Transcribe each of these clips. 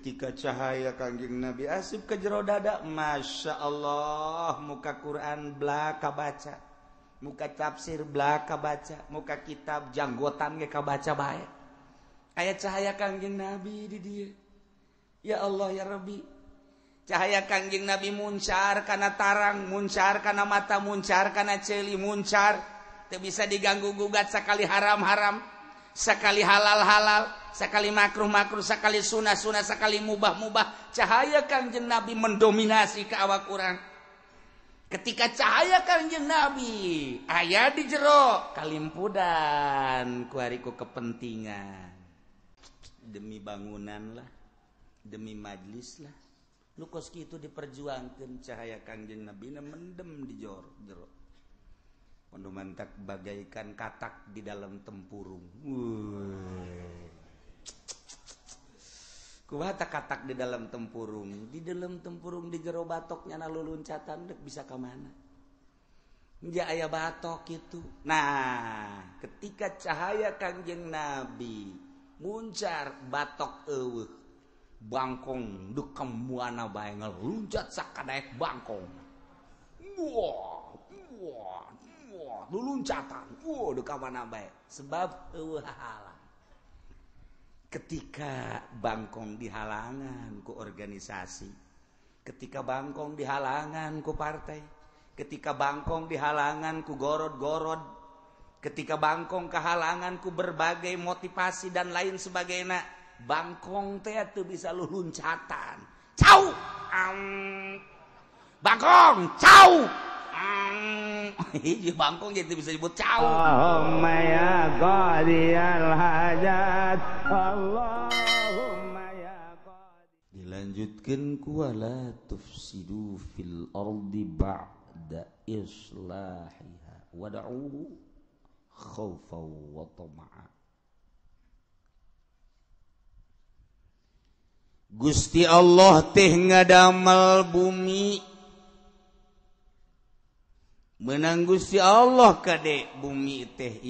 cahaya kangging nabi asib ke jero dadak Masya Allah muka Quranblaka baca muka tafsirblaka baca muka kitab janggotan gaK baca-baya ayat cahaya kangging nabi di dia ya Allah yabi cahaya kangging nabi muncar karena tarang muncar karena mata muncar karena celi muncar bisa diganggu-gugat sekali haram-hararam sekali halal-halal sekali makruh-makruh Sakali sunnah-suna sekali mba-mubah cahaya Kaje nabi mendominasi ke awakqu ketika cahaya Kangjeng nabi ayaah di jero Kalimpudan kuariku kepentingan demi bangunan lah demi majelis lah Lukoski itu diperjuangkan cahaya Kangjeng nabi mendem dijor pendoman tak bagaikan katak di dalam tempurung Hai kutak-katak di dalam tempurung di dalam tempurung di geo batoknya lalu loncatan de bisa ke mana Hai biya batok itu Nah ketika cahaya Kanjeng nabi muncar batokwu Bangkong dukemmuana bangetgel runcat sakada Bangkong Wow duluncaang kuuhka mana baik sebabal ketika Bangkong di halangan ku organiisasi ketika Bangkong di halanganku partai ketika Bangkong di halangan kugorod-gorod ketika Bangkong ke halanganku berbagai motivasi dan lain sebagai enak Bangkong tea tuh bisa luluncatan am Bangkong hiji iya, Bangkong jadi bisa disebut cau. Allahumma ya qadiyal hajat. Allahumma ya qadiyal. Dilanjutkan kuala tufsidu fil ardi ba'da islahiha. Wada'uhu khawfaw wa tama'a. Gusti Allah teh ngadamel bumi menanggusi Allah kedek bumi teh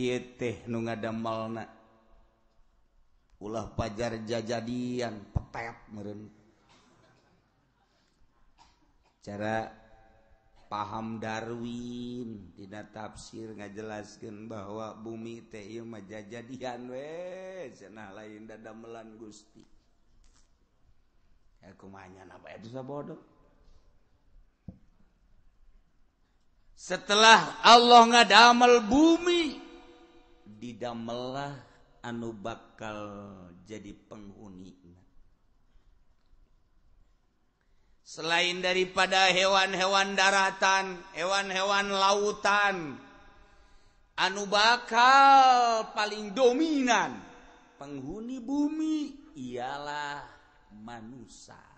ulah pajar ja-jadian peap me cara paham Darwin tidak tafsir nga jelaskan bahwa bumijadian welanah bodoh setelah Allah ngadamel bumi diamellah anu bakkal jadi penghuninya selain daripada hewan-hewan daratan hewan-hewan lautan anu bakal paling dominan penghuni bumi ialah man manusia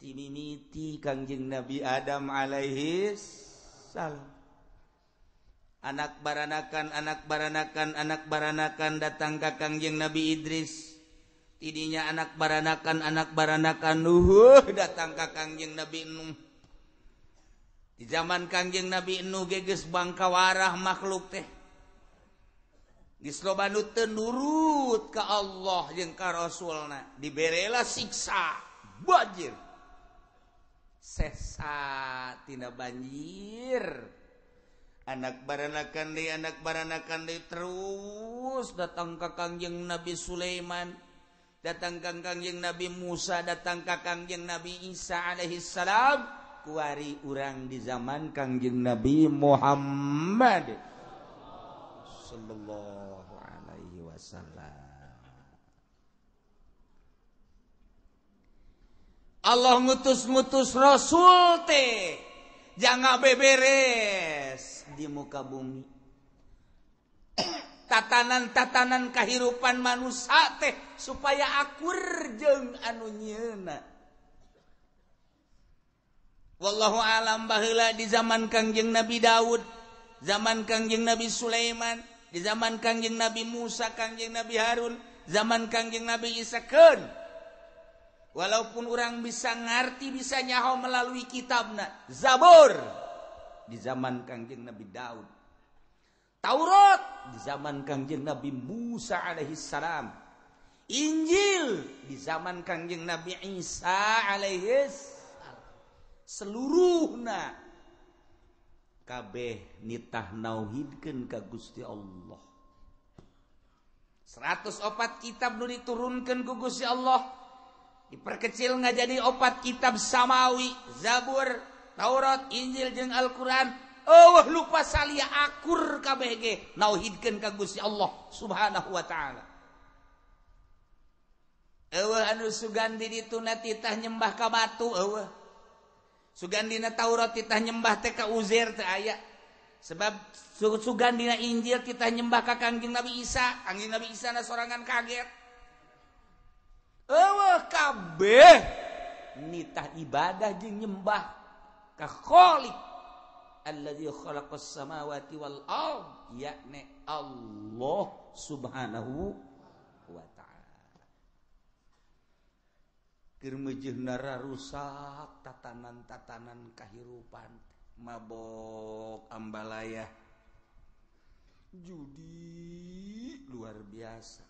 diinti Kajeng Nabi Adam Alaihis Hai anak baranakan anak baranakan anak baranakan datang ke Kangjeng nabi Idris tinya anak baranakan anak baranakanhuhhur datang ke Kangjeng Nabinu di zaman Kanjeng Nabi Innu geges Bangka warrah makhluk delobanurut ke Allah yang karoulna diberela siksa wajir se saat tidak banjir anak baranakan di anak baranakan di terus datang Ka Kangjeng Nabi Sulaiman datang Ka Kangjeng Nabi Musa datang Ka Kangjeng Nabi Isa Alaihissalam kuari urang di zaman Kangjeng Nabi Muhammad Shallu Alaihi Wasallam Allah utus-mututuus rasulte jangan beberes di muka bumi tatanan-tatanan kehidupan manusate supaya akur jeng anu nynau alam di zaman Kangjeng nabi Daud zaman Kangjeing Nabi Sulaiman di zaman Kajeing Nabi Musa Kangjeng Nabi Harun zaman Kaje nabi is walaupun orang bisa ngerrti bisa nyahu melalui kitab Zabur di zaman Kangjeng Nabi Daud Taurat di zaman Kangjeng Nabi Musa Alaihissalam Injil di zaman Kajeng Nabi Isaaihis seluruhkabeh nitahhid Allah 100 obat kitab diturunkan ke Gusti Allah ini perkecil nggak jadi obat kitab samawi zabur Taurat Injil je Alquran Oh lupa sal akur KBhid Allah subhanahuwa ta'alanye Sugandina Taurat kita menyembah TK aya sebab Sugandina Injil kita nyembah ka kaging Nabi Isa angin Nabi Iana seorangngan kaget kabeh nitah ibadah jeung nyembah ka Khaliq alladzi khalaqas samawati wal ard yakni Allah subhanahu wa ta'ala keur nara rusak tatanan-tatanan kahirupan mabok ambalaya judi luar biasa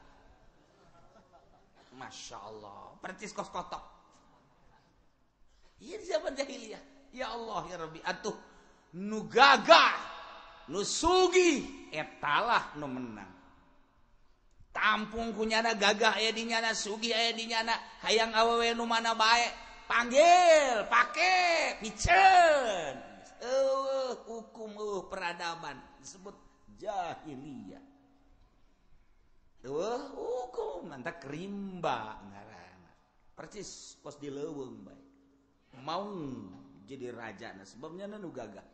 Masya Allah. Percis kos kotok. Ini iya, siapa zaman jahiliyah. Ya Allah ya Rabbi atuh nu gagah nu sugi etalah nu menang. Tampung kunyana gagah ayah dinyana, sugi ayah dinyana, hayang awewe nu mana baik. panggil pake piceun. uh, hukum uh, peradaban disebut jahiliyah. hukum man rimba persis pos dileweng mau jadi raja sebabnyanu gagah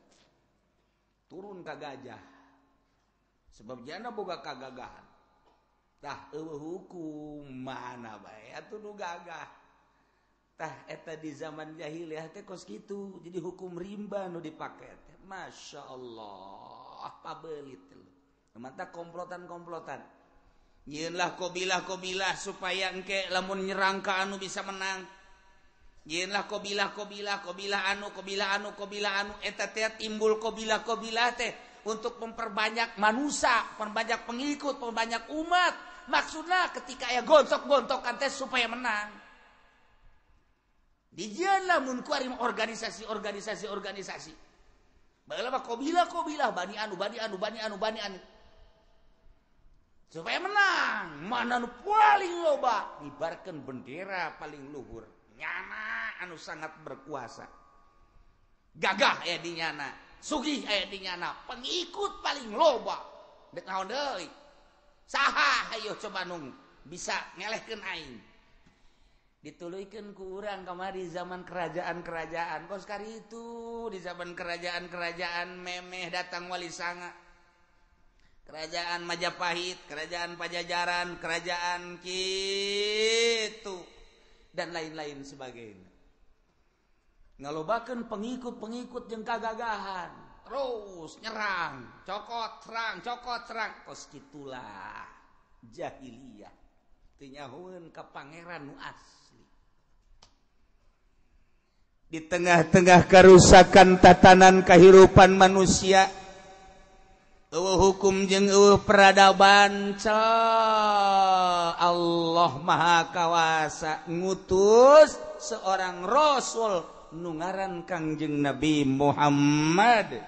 turun ka gajah sebabnya ga kagagahantah hukum mana bay gagahtah tadi di zaman jahiliya kos gitu jadi hukum rimba Nu dipakket Masya Allah apa beli itumata komplotan-komplotan lahaa supaya eke le nyeka anu bisa menang Jinlah kaua Koa Koa anua anua anuetabulaa untuk memperbanyak man manusia memperbanyak pengikut pebanyak umat maksudlah ketika ya gok- bontokan tes supaya menang dilahkum organisasiorganisasiorgansasi Bagaimana Koa kau bia Bani anu Bani anu Bani anu Bani anu menang mana paling loba dibarkan bendera paling luhur nyana anu sangat berkuasa gagah ya dinyana Sugi di pengikut paling loba sah ayo cobaung bisa nge dituliikan kurang kamari zaman kerajaan-kerajaan koskar itu di zaman kerajaan-kerajaan meeh datang wali sangat Kejaan Majapahit kerajaan Pajajaran kerajaan Ki dan lain-lain sebagainya kalau bakun pengikut-pengiikut yang kegagahan terus nyerang cokot terang cokot kos gitulahhiliyanya kegeran nu di tengah-tengah kerusakan tatanan kehidupan manusia itu Uh, hukum jeng uh, peradaban Allah maha kawasa ngutus seorang rasul nungaran kangjeng Nabi Muhammad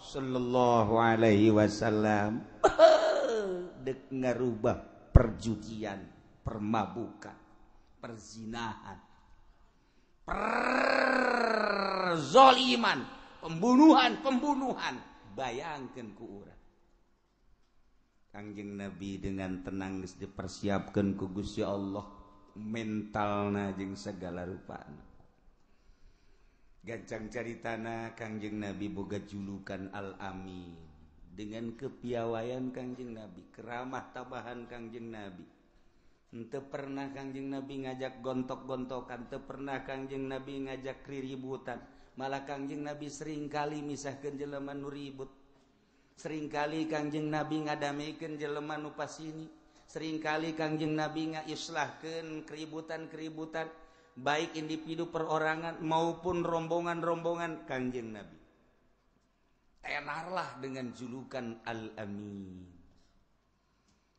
sallallahu alaihi wasallam dek ngarubah perjudian permabukan perzinahan perzoliman pembunuhan pembunuhan bayangkan ku Kangjeng nabi dengan tenangis dipersiapkan kugusya Allah mental najeng segala ruaan Gacang cari tanah Kangjeng nabi boga julukan alami dengan kepiawaian Kangjeng nabi keramah tambahan Kangjeng nabi untuk pernah Kangjeng nabi ngajak gontok-gontokan pernah Kangjeng nabi ngajak keributan Malah Kajeng Nabi seringkali misahkan jeleman nuribut, seringkali Kanjeng nabi ngadammaikan jeleman nuasini, seringkali Kanjeng nabi ngaislahahkan keributan-keributan baik individu perorangan maupun rombongan-rombongan Kanjeng nabi. Tenarlah dengan julukan almin.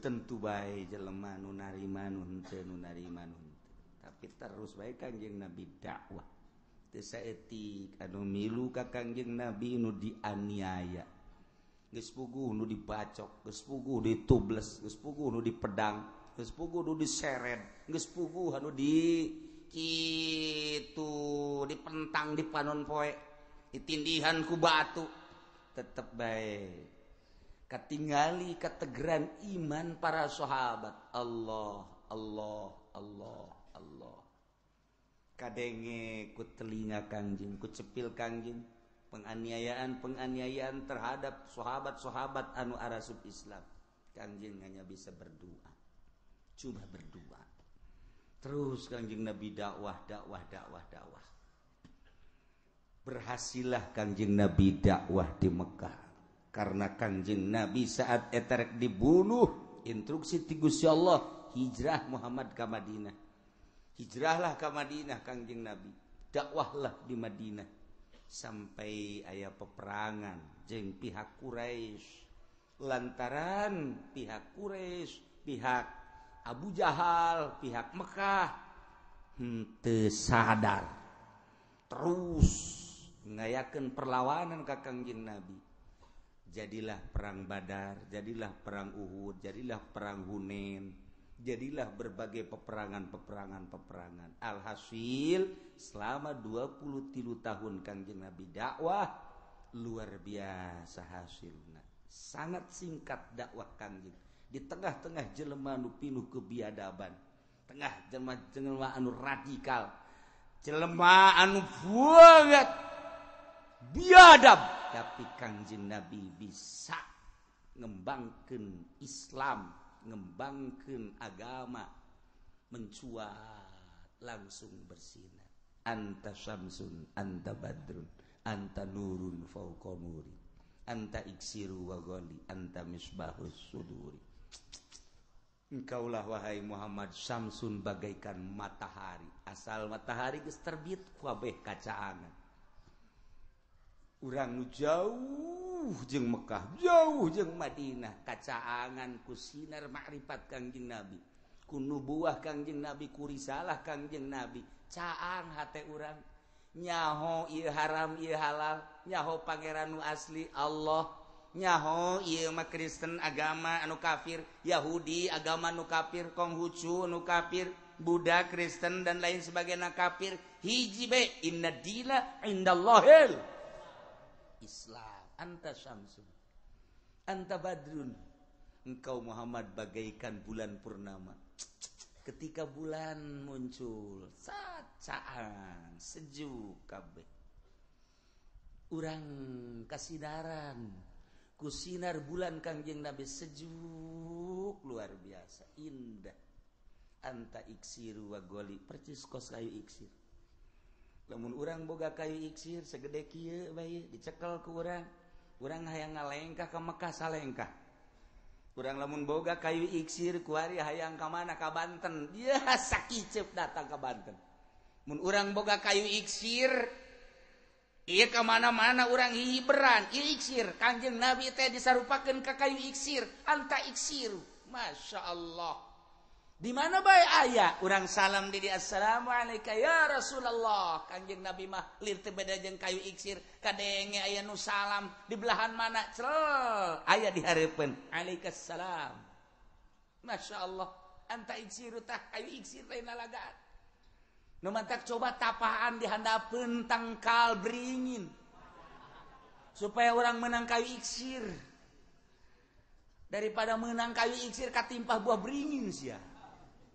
tentu baik jeman nari man tapi terus baikj nabi dakwah etiklu ka nabi nu dianiaya nu dibacok gespugu ditubpu nu di pedangpuetpu di ditang dipanun poe ditindihanku baup baik ketingali keteran iman para sahabat Allah Allah Allah Allah kaku telinga Kanjing ku cepil Kanj penganiayaan penganiayaian terhadap sahabat-sahabat anuararah sub Islam Kanjing hanya bisa berdua coba berdua terus Kanjing nabi dakwah dakwah dakwah dakwah berhaslah Kanjing nabi dakwah di Mekkah Kanjeng nabi saat eterek dibunuh instruksi tigus Ya Allah hijrah Muhammad Kamadinah hijrahlah Ka Madinah Kangjeng nabi dakwahlah di Madinah sampai aya peperangan jeng pihak Quraisy lantaran pihak Qurais pihak Abu Jahal pihak Mekkah hmm, sadar terus ngyakan perlawanan kak Kangjing nabi lah perang Badar jadilah perang Uhur jadilah perang hunen jadilah berbagai peperangan-peperangan- peperangan alhasil selama 20 tilu tahun Kanji Nabi dakwah luar biasa hasil sangat singkat dakwah Kanjiil di tengah-tengah jelemanu Pinuh kebiadaban tengah jeat-jelewa anu radikal jelemahan biadaban tapi Kangjinin nabi bisa ngembangkan Islam ngembangkan agama mencuat langsung bersinar Anta Syamsun Antaabadrun Antaunurita Iir Wataba Engkaulah wahai Muhammad Syamsun bagaikan matahari asal matahari gest terbitwaeh kacaan. jauh jeng mekah jauh jengmatidinah kacaangan ku sinarmak'kripat kangjing nabi Ku nu buah Kajng nabi kuri salah Kajeng nabi caaan haturannyaho haram halal nyahu pagera nu asli Allah nyahomak Kristen agama anu kafir Yahudi agama nu kafir ko hucu nu kafir Budha Kristen dan lain sebagai na kafir hijjibe innadila inallah. Islam. Anta Syamsun. Anta Badrun. Engkau Muhammad bagaikan bulan purnama. Ketika bulan muncul, sacaan, sejuk kabeh. Urang kasidaran, sinar bulan kangjeng Nabi sejuk luar biasa, indah. Anta iksir wa goli, percis kos kayu iksir. namunrang boga kayu ikir seek dicekel ke u ayaang nga lengkah kemekkah sa lengkah kurangrang lamun boga kayu iksir kuari hayang kamana kabanten kicep datang kabanten Murang boga kayu iksir I kemana-mana orang hihiperan ilixsir Kanjeng nabi tay disarrupaken ka kayu iksir ta iksir Masya Allah di mana bay Ayah orang salam di dias Salamu Rasulullahjeng Nabi kayu aya nusa dibelahan mana aya diya Allah coba tapaan diatangkalringin supaya orang mennangkau iksir daripada menaangkanu iksir kataimpah buah bringin si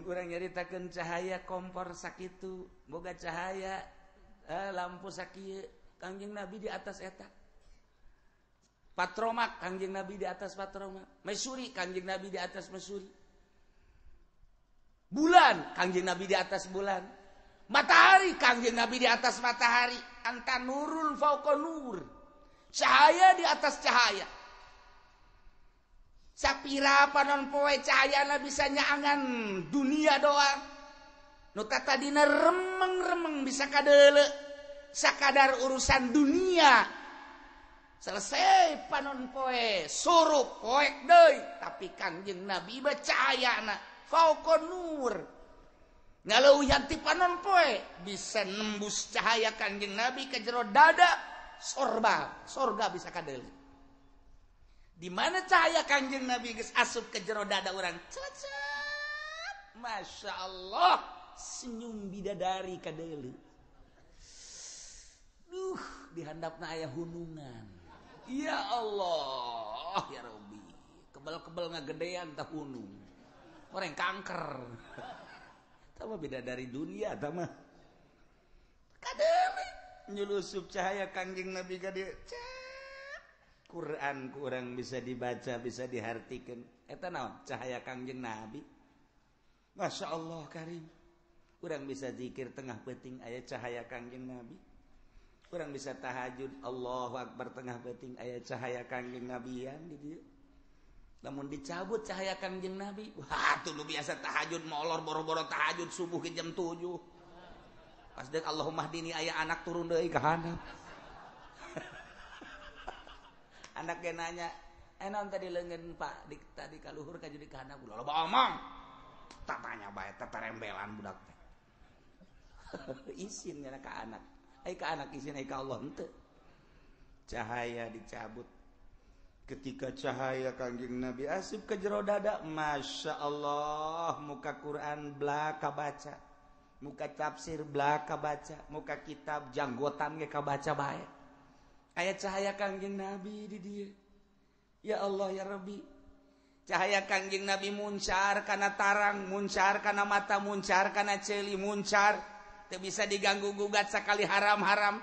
orang nyaritakan cahaya kompor sakitmoga cahaya eh, lampu sakit Kajeing nabi di atas etak patromajing nabi di atas pat Mesyuri Kanjeng nabi di atas Mesuri bulan Kangjeng nabi di atas bulan matahari Kajeng nabi di atas mataharingka nurulur cahaya di atas cahaya tapi panon poe cahayalah bisa nyaangan dunia doa nutata Diner remeng remmeng bisa ka kadardar urusan dunia selesai panon poe suruhek Doi tapi kanjeng nabi bercayae bisa nembus cahaya kanjeng nabi ke jero dada sorba sorga bisa kade di mana cahaya kanjeng Nabi geus asup ke jero dada orang cacat Masya Allah senyum bidadari kadelu duh dihandapna ayah hunungan ya Allah ya Rabbi kebal-kebal nggak ngagedean tak hunung orang kanker sama beda dari dunia sama kadeli nyelusup cahaya kanjeng Nabi kadeli ku kurang bisa dibaca bisa dihatiikan cahaya kangjeng nabi Masya Allah Karim kurang bisa dzikir tengah beting ayaah cahaya kangjeng nabi kurang bisa tahajud Allahak bertengah betik ayat cahaya kangjeng nabian namun dicabut cahaya kanjeng nabi biasa tahajud mau boro-boro tajud subuh jam 7 Allahdini aya anak turun dari kehana nanya enak eh, tadi le Pak tadi cahaya dicabut ketika cahaya kangging nabi asib ke jero dadak Masya Allah muka Quranlaka baca muka tafsirblaka baca muka kitab janggotan geK baca-baya cahaya kangj nabi ya Allah ya lebihbi cahaya kangjing nabi muncar karena tarang muncar karena mata muncar karena celi muncar bisa diganggu gugat sekali haram-hararam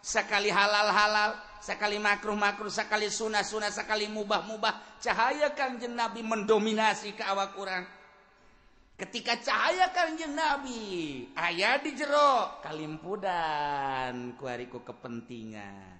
sekali halal-halal sekali makruh-makruh sekali sunnah-snah sekali mubah-mubah cahaya Kanjeng nabi mendominasi ke awak orang ketika cahaya kangjeng nabi ayaah di jero Kalimpudan kuariku kepentingan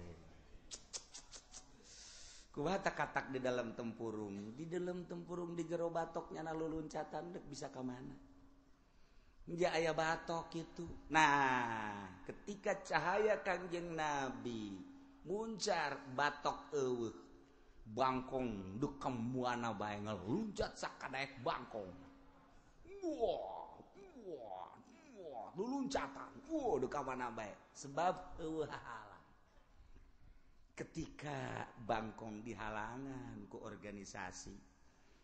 kata-katak di dalam tempurung di dalam tempurung di geo batoknya lalu loncatan de bisa ke mana nggak aya batok itu Nah ketika cahaya Kanjeng nabi muncar batok Bangkong dukemana runcat Bangkong mana baik sebaba ketika Bangkong dihalangan ku organisasi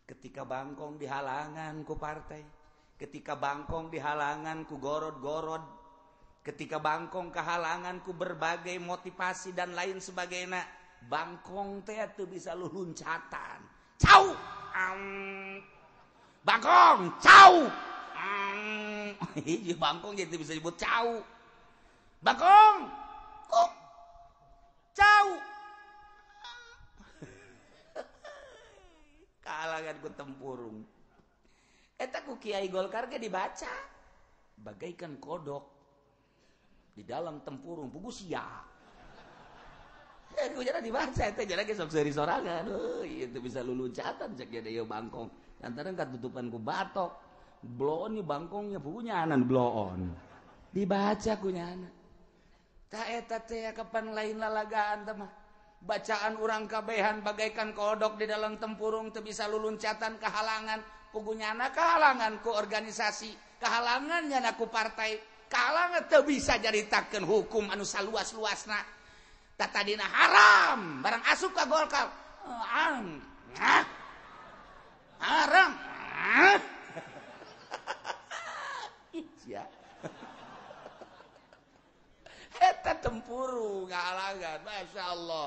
ketika Bangkong dihalangan ku partai ketika Bangkong dihalangan ku gorod-gorod ketika Bangkong kehalangan ku berbagai motivasi dan lain sebagainya Bangkong teh tuh bisa lu luncatan, Cau um. Bangkong Cau um. Bangkong jadi bisa disebut cau Bangkong kok alanganku tempurung etaku Kiai Golkar ke dibaca bagaikan kodok di dalam tempurung pugus ya aku eh, jadi dibaca itu jadi ke sok seri sorangan oh, itu bisa lulu catatan cek jadi yo bangkong antara tutupan tutupanku batok bloon bangkongnya punya anan bloon dibaca kunya anan. tak eta teh kapan lain lalagaan teman bacaan ukabehhan bagaikan kodok di dalam tempurung tuh bisa lluncatan kehalangan kugunya anak kehalangan keorganisasi kehaangannya naku partai kalangan bisa jaritakan hukum an usah luas-luas na Tadina haram barang aska golkal eh, ah, haram heta ah. tempuru nggak alaga Masya Allah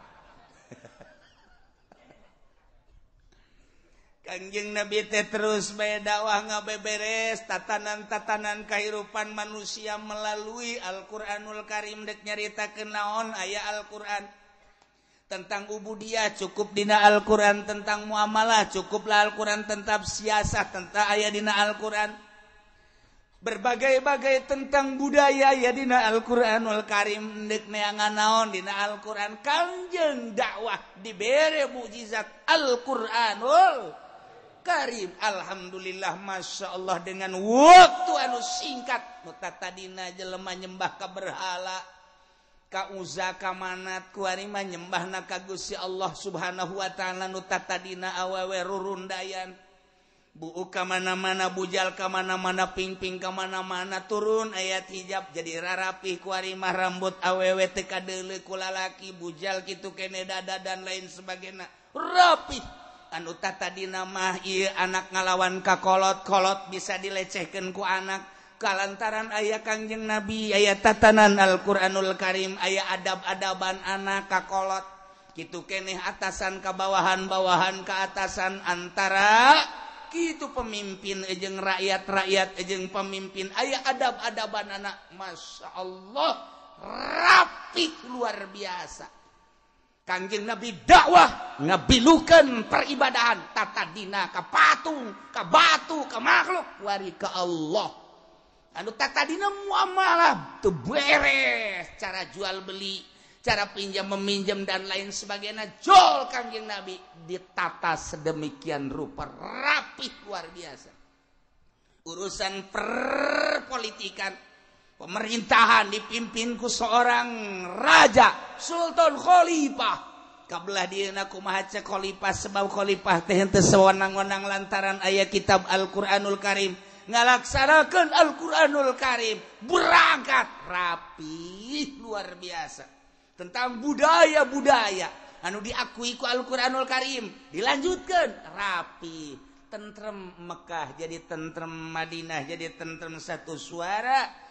Kanje na terus bedakwahbeberes tatanan-tatanan kairpan manusia melalui Alquranul Karimdek nyarita kenaon ayah Alquran tentang ubu dia cukup Di Alquran tentang muamalah cukuplah Alquran tetap siasa tentang ayah dina Alquran berbagai-baga tentang budaya ya dina Alquranul Karimdek nga naon Di Alquran Kanjeng dakwah diberre mukjizat Alquranul Karim Alhamdulillah Masya Allah denganwu anu singkat muta tadidina jelemah menyembah kaberhala kauza kamanat kuwarmah menyembah nakagusi Allah subhanahuwa ta'ala nutatadina AwW Ruundaaan Bu ke mana-mana bujal kemana-mana pimpin kemana-mana turun ayat hijab jadi ra rapi kewarmah rambut awwt kadli kulalaki bujal gitu kene dada dan lain sebagainya rapi Uuta nama anak ngalawan kakolot kolot bisa dilecehkanku anak kal lantaran aya kangjeng nabi aya tatanan Alquranul Karim aya adab-adaban anak ka kolot gitu kene atasan ke bawahhan- bawahan keatasan antara kita pemimpinjeng rakyat-rayaatjeng pemimpin e e ayaah adab-adaban anak Masya Allah rapik luar biasa nabi dakwah ngabilukan peribhan tatadina ke patung ke batu ke makhluk wari ke Allah Aduhtata malaahre cara jual-beli cara pinjam meminjam dan lain sebagai Jol kangj nabi di tata sedemikian ruper rapih luar biasa urusan perpolitikan itu meintahan dipimpinku seorang raja Sultan khalifah kabelah di enakku maja kifah sebab khalifah tehente sewenang-wenang lantaran ayah kitab Alquranul Karim ngalaksanakan Alquranulqaim berangkat rapi luar biasa tentang budaya- budday anu diakuiku Alquranul Karim dilanjutkan rapi tentrem Mekkah jadi tentrem Madinah jadi tentrem satu suara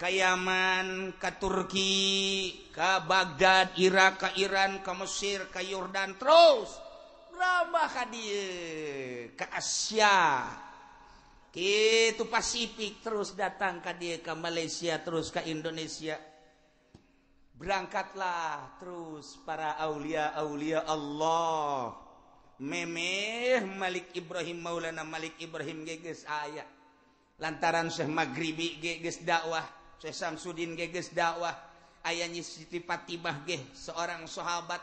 Kaaman ka Turki kabagaat Ira ke Iran kamu Mesir kayurdan terus Raba had keya Pasifik terus datang ke dia ke Malaysia terus ke Indonesia berangkatlah terus para Aulia Aulia Allah meme Malik Ibrahim Maulan nama Malik Ibrahim geges aya lantaran Sy maghribibi geges dakwah kita Samuddin geges dakwah ayanya Sitipatibahgeh seorang sahabat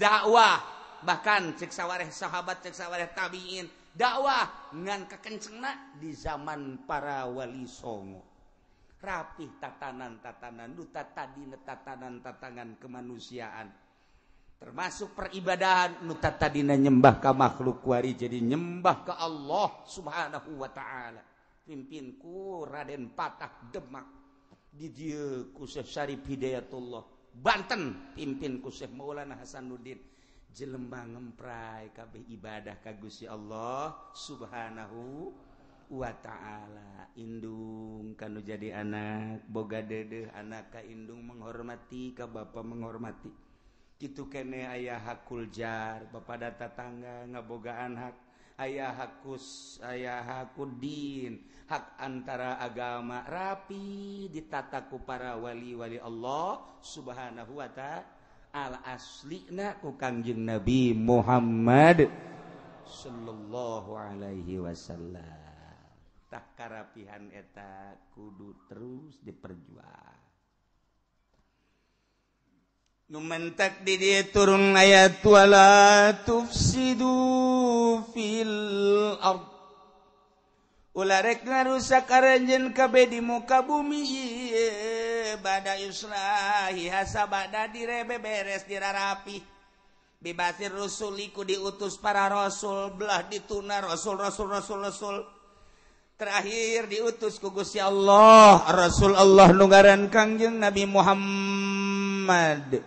dakwah bahkaniksaawa sahabatiksa tabiin dakwah nganngka kencena di zaman para waliisongo rapi tatanan tatanan nuta tatanan tatangan kemanusiaan termasuk peribadahan nutadina nyembah ke makhluk wari jadi nyembah ke Allah subhanahu Wa ta'ala pinku Raden patak gemak did kusari Hidayyatullah Banten pipin kusib maulan Hasanuddin jelembang ngempreai KB ibadah kagusi Allah Subhanahu Wa Ta'ala lindung kalau jadi anak boga Dede anakkah lindung menghormati Ka Bapak menghormati gitu kenek ayah Hakuljar kepada tatangga ngabogaan hakkim hakus saya hakuddinn hak antara agama rapi ditataku para wali-wali Allah subhanahu Wata' a asli nakuje Nabi Muhammad Shallallahu Alaihi Wasallam tak rapihan eta kudu terus diperjuat mentak di turun ayatwala Sihu fil U regna rusakjen kabe di muka bumirebe beess di rapi bibatir rasuliku diutus para rasul belah ditunar rasul-rasul rasul rasul terakhir diutus kugus Ya Allah Rasul Allah nugaran Kajeng Nabi Muhammad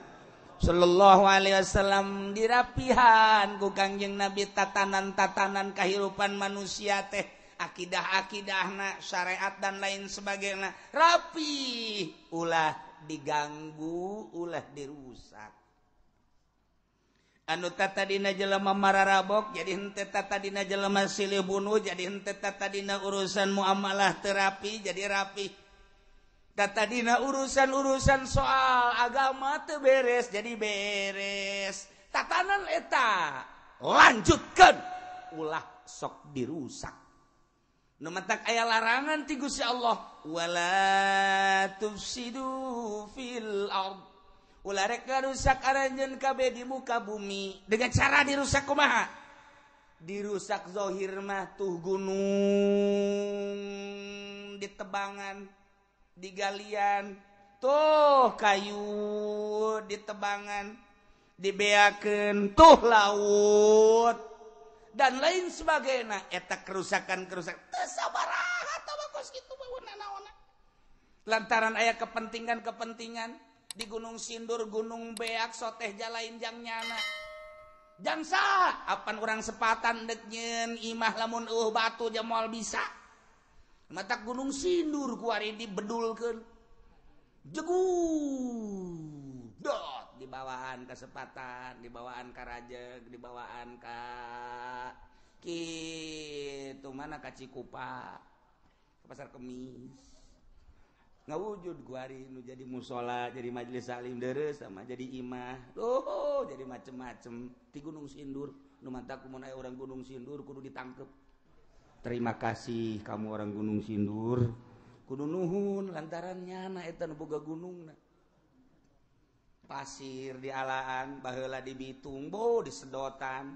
Shallallahu Alaihi Wasallam di rapihangangjeng nabi tatanan tatanan kehidupan manusia teh aqidah aqidahna syariat dan lain sebagainya rapi ulah diganggu ulah dirusak anutatadina jelama mabo jadi hentedina jelama bunuh jadintedina urusan mualah terapi jadi rapi tatadina urusan-urusan soal agama tuh beres jadi beres tatanan leta lanjutkan ulah sok dirusak notak aya larangan tigu ya Allahwala rusakkab di muka bumi dengan cara dirusak ke maha dirusak dhohirmat tuh gunung di tebangankan digaliian tuh kayu di tebangan dibeken tuh laut dan lain sebagai etak kerusakan-kerusakan lantaran ayaah kepentingan-kepentingan di Gunung Sindur Gunung Beak soteh Jalainjangnyana Jansaan orang sepatan denyin Imah lamun uh batu Jamual bisa mata gunung Sindur kuari inibedulkan di bawahan kesempatan di bawahwaan karraja di bawahwaan ka Ki itu mana kaci kupa ke pasar Kemis nggak wujud gua ini jadi mushola jadi majelis Salim deres sama jadi Imah lo jadi macem-macem di Gunung Sindur lu mata kumu orang gunung Sindur kudu ditangkapp Terima kasih kamu orang gunung Sinur kudu Nuhun lanarannya naga gunung pasir di alaan Ba dibitumbu di sedotan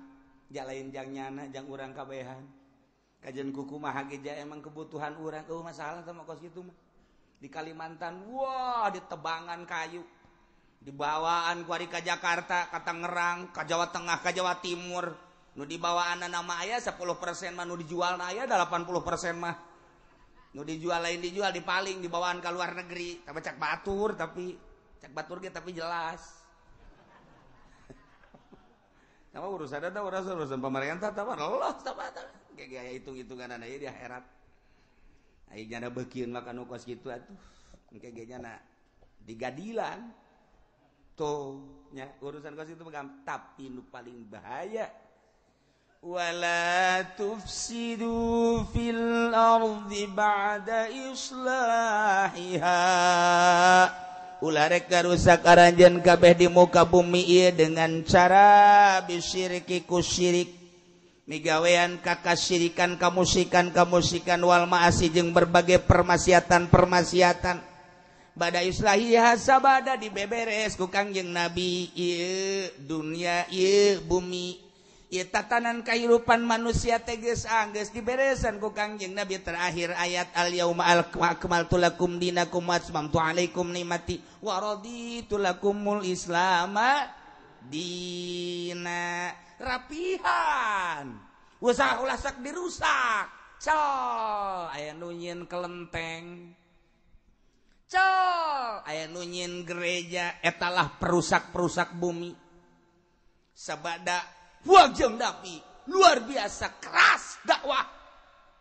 jalanjangnyanarang kabehan kaj kuku Mahaja emang kebutuhan u euh, masalah sama di Kalimantan Wow di tebangan kayu di bawahwaan Guarika Jakarta katangerang Ka Jawa Tengah Ka Jawa Timur di nu dibawa anak nama ayah 10% mah nu dijual ayah 80% mah nu dijual lain dijual di paling dibawaan ke luar negeri tapi cak batur tapi cak batur gitu tapi jelas sama urusan ada urusan urusan pemerintah tahu Allah tahu kayak gaya hitung hitungan ayah di akhirat ayahnya ada begin makan ukos gitu atuh kayak gaya nak digadilan tuhnya urusan kos itu tapi nu paling bahaya wala si fildibahiha ularka rusak jen kabeh di muka bumi I dengan cara habis Syrikku Syirik migweian kakak Syirikan kamusikan kamusikan Walmaih jeung berbagai persiatanpermasiatan badai Islahiyaabada di beberesku Kangjeng nabi I dunia I bumi I tatananpan manusia teges Ang kiberesan ku Kajing nabi terakhir ayat allakdinammati Di rapihan usaha-ulaak dirusak ayayin kelenteng aya nunyiin gereja etlah perusak-perusak bumi sababadaaan dapi luar biasa keras dakwah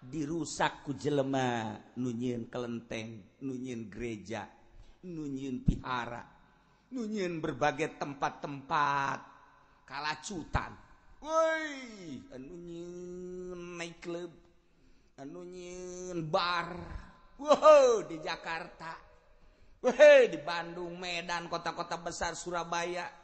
dirusakku jelemah nunyiinkelenteng nunnyiin gerejanyiin piharanyiin berbagai tempat-tempatkalautan woinyiin bar di Jakarta di Bandung Medan kota-kota besar Surabaya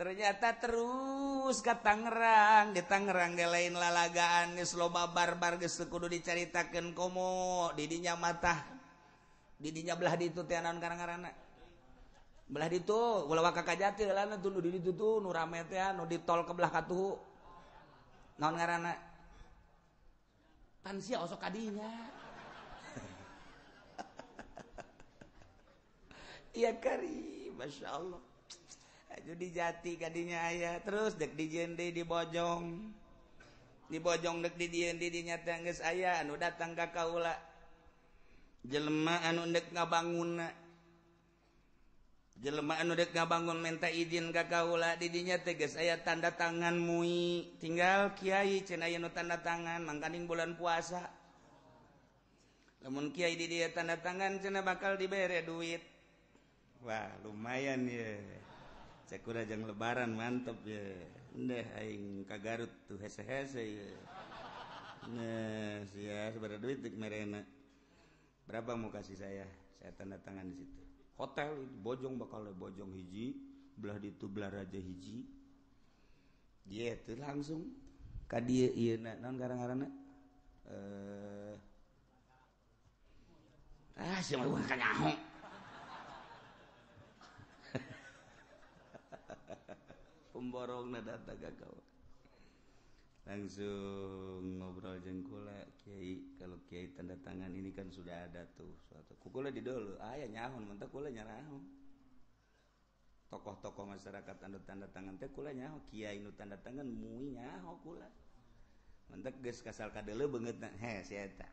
ternyata terus ke Tangerang di Tangerang ge lain lalagaan geus loba barbar geus kudu dicaritakeun komo didinya mata, didinya belah ditu teh naon karang-karangna belah ditu ulah kakak jati lain tuh nu di ditu tuh nu rame teh nu ditol ke belah katuhu naon ngaranna tansia osok kadinya iya kari masya Allah jadi jati tadinya aya terus dek di jende dibojong dibojong de teges aya datang jele bang jele bangunta izin didinya teges aya tanda tangan tinggal Kiai ce tanda tangan mangganing bulan puasa namun Kiai di dia tanda tangan ce bakal diberre duit Wah lumayan ya jang lebaran mantap ya de Ka Garut tuh du Berapa mau kasih saya saya tanda tangan di situ hotel bojong bakal oleh bojong hiji belah ditublah Raja hijji Oh die langsung eh, ah, Kanya mborong gagal langsung ngobrol jengkulle Ky kalau Kyai tanda tangan ini kan sudah ada tuh suatu kukul di dulu ayaah nyanya Hai tokoh-tokoh masyarakat tanda-tanda tangan tekulnyahu Kyaiu tanda tangan munya kasal banget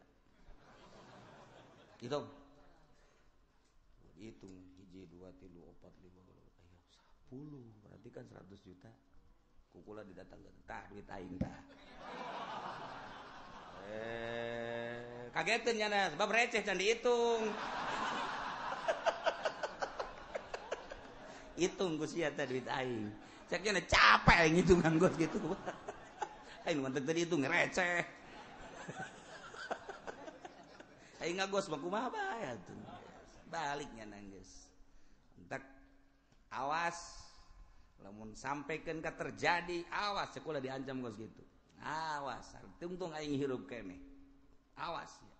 Hai hitung jiji2 tilu 50 10 berarti 100 juta kukula didat datang dit eh, kagetnya recehtung hitungsia taditain capekgo gitu receh Ayo ngagos mah bayar tuh. Baliknya nangis. Entak awas lamun sampaikan ka terjadi awas sekolah diancam gos gitu. Awas, tungtung aing hirup kene. Awas ya.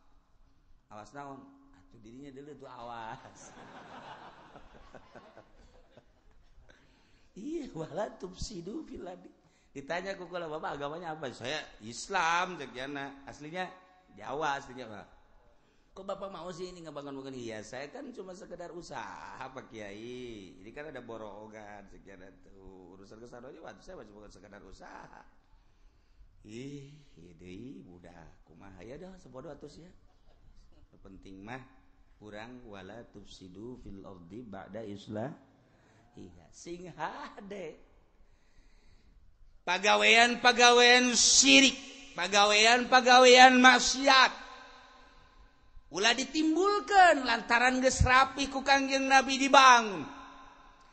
Awas naon? Atu dirinya dulu tuh awas. iya, wala tubsidu fil Ditanya ku kalau bapak agamanya apa? Saya Islam cek aslinya Jawa aslinya apa? kok bapak mau sih ini ngebangun-bangun iya saya kan cuma sekedar usaha pak kiai ini kan ada borongan sekian itu urusan kesana aja waktu saya bukan sekedar usaha ih deh, mudah. kumaha ya dah sebodoh atus ya penting mah kurang wala tufsidu fil ardi ba'da islah iya sing hade pagawean pagawean syirik pagawean pagawean maksiat ditimbulkan lantaran ge rapi ku kangjeng nabi di bang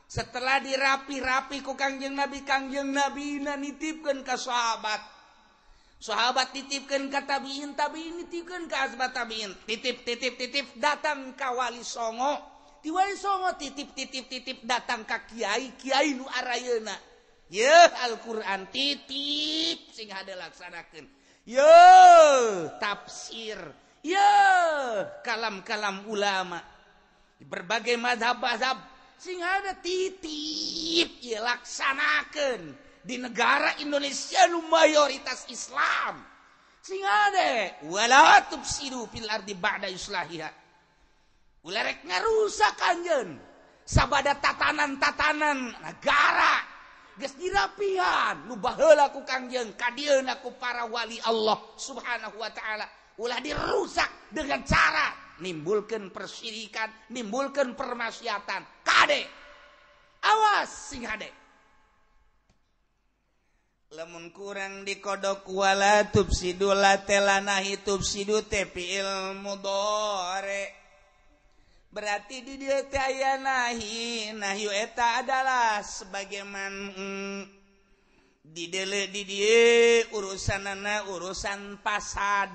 setelah dirapi-rapi ku kangjeng nabi kangjeng nabi na nitipkan ke sahabat sahabat titipkan kata tabitip titip titip titip datang kawali songo diwali songo titip titip titip datang ka Kyaiai Alqu titip ada laksanaakan yo tafsir yo kalam-kalam ulama di berbagai madhabbazahab sing ada titip dilaksanakan di negara Indonesia lu mayoritas Islam sing adawalalau si Villa di badia nyarusakan sabada tatanan-tatanan negara rapihan lubahku kangjengkaakku para wali Allah subhanahu wa ta'ala ulah dirusak dengan cara nimbulkan persirikan, nimbulkan permasyatan. Kade. Awas sing kade. Lemun kurang di kodok wala tubsidu la telana tubsidu tepi ilmu dore. Berarti di dia teh nahi, nahi, eta adalah sebagaimana mm, di urusan nana urusan pasad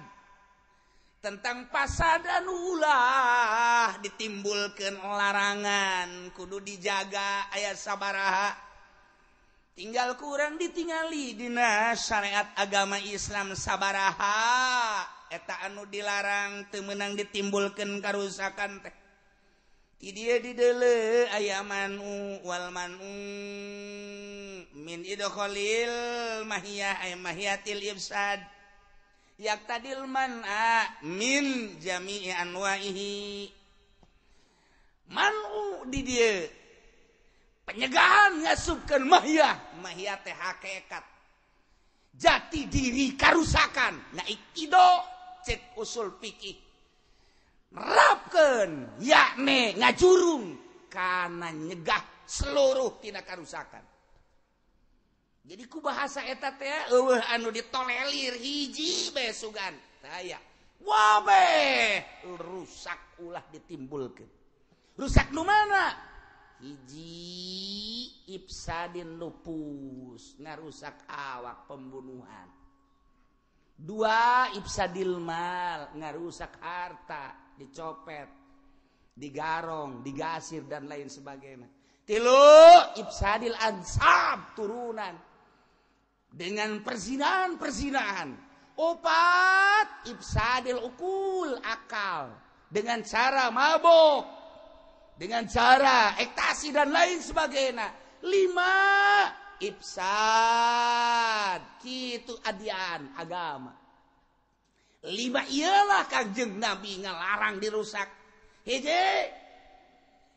tentang pasar dan la ditimbulkan olarangan kudu dijaga ayat sabarha tinggal kurang ditingali dinas syariat agama Islam sabarha etetaanu dilarang temenang ditimbulkan karusakan teh dia didele ayamanmuwalman minidoholilmahahmahat ilsadi tadi mana penyeganya sumahahke jati diri karrusakan naikido usulih meken yakni ngacurrung karena nyegah seluruh tidak karrusakan jadiku bahasa etat ya anu ditlir hiji saya rusak ulah ditimbulkan rusak lu manaji Iibadil lupus nggak rusak awak pembunuhan dua Ibssadil mal nggak rusak harta dicot digarong digasir dan lain sebagainya tilu Ibsadil Anab turunan dengan perzinan- perzinahan opat Ibsadilkul akal dengan cara mabuk dengan cara ekstasi dan lain sebagai 5 Ib kita adian agamalima ialahkahjeng nabi ngelarang di rusak he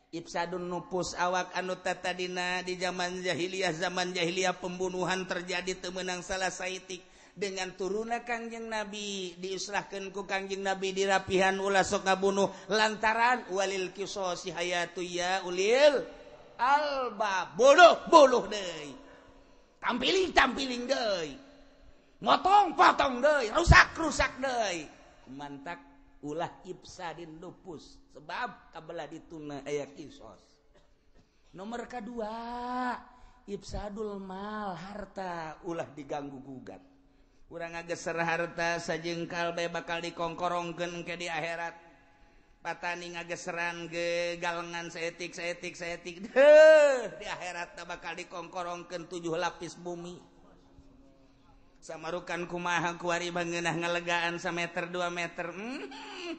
Ibsaun nupus awak anu Tatadina di zaman jahiliyah zaman Jahiliyah pembunuhan terjadi temenang salah Sayik dengan turuna Kajeng nabi diisahkanku Kajeng nabi di rapihan ula sokabbunh lantaran walilkyya ulil Alba tampil tampil ngotong potong rusak-rusak Doi manakan u Ibsadin lupus sebab kabelah dituna ayaos eh, nomor K2 Ibsadul mal harta ulah diganggu gugat kurang ageser harta sajajengkal be bakal dikokoronggen ke di akhirat pat ngageseran gegalngan sayatik sayatik sayatik de di akhirat bakal didikkokorongken 7 lapis bumi samaukan kumaha kuari bangenahngelegaan sa meter 2 meter hmm,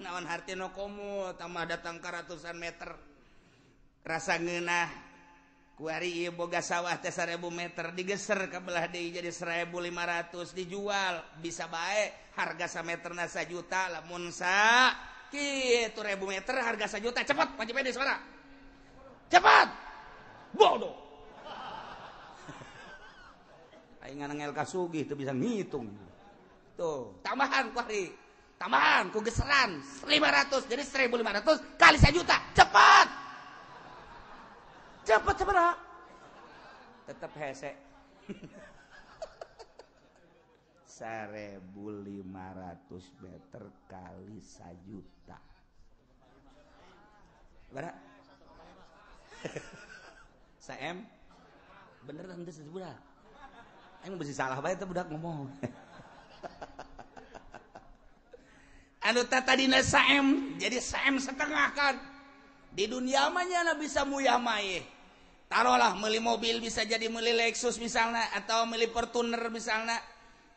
nawan hartinokomo utama datang ke ratusan meter rasa ngennah kuari boga sawahtes rebu meter digeser kabelah di jadi 1500 dijual bisa baik harga sa meter nasa jutalah Musa bu meter harga juta cepat suara cepat bodoh ngel kasugih teu bisa ngitung tuh tambahan hari. tambahan ku geseran 500 jadi 1500 kali 1 juta cepat cepat sabaraha? Tetep hese 1500 meter kali 1 juta berapa Saem? bener nanti sebulan ini mesti salah bayar budak ngomong. anu Tata dina saem jadi saem setengah kan. Di dunia mana nya bisa muyah maye. Taruhlah meli mobil bisa jadi meli Lexus misalnya atau meli Fortuner misalnya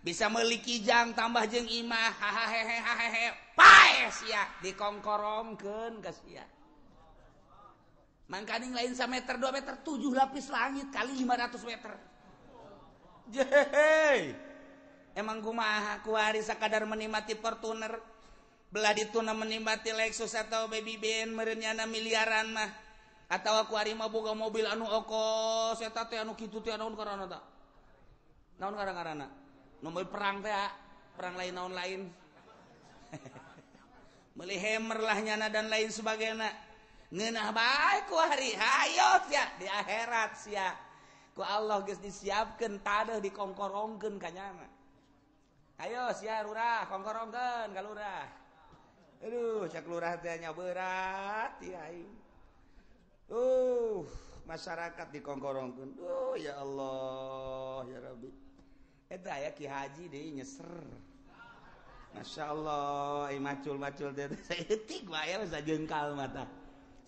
bisa meli kijang tambah jeng imah hahaha hahaha paes ya dikongkorongkeun ka ya. Mangkaning lain sa meter dua meter tujuh lapis langit kali lima ratus meter. jehehe emang kuma aku sa kadardar menikmati peruner belah di tun menimbati lex saya atau babyB mernyana miliaran mah atau aku hari mau buka mobil anu oko na na perang perang lain naon lain beli hemmer lah nyana dan lain sebagai anak nenah baikku hari hayyo ya dia akhirat si ini Allah guys disiapkantada diongkorongken kanya ayo siar Rurah konkorongken kalau lurahnya berat ya uh, masyarakat diongongorongken Oh ya Allah yajinye Masya Allah macul-macul de saya detik bisa jengkal mata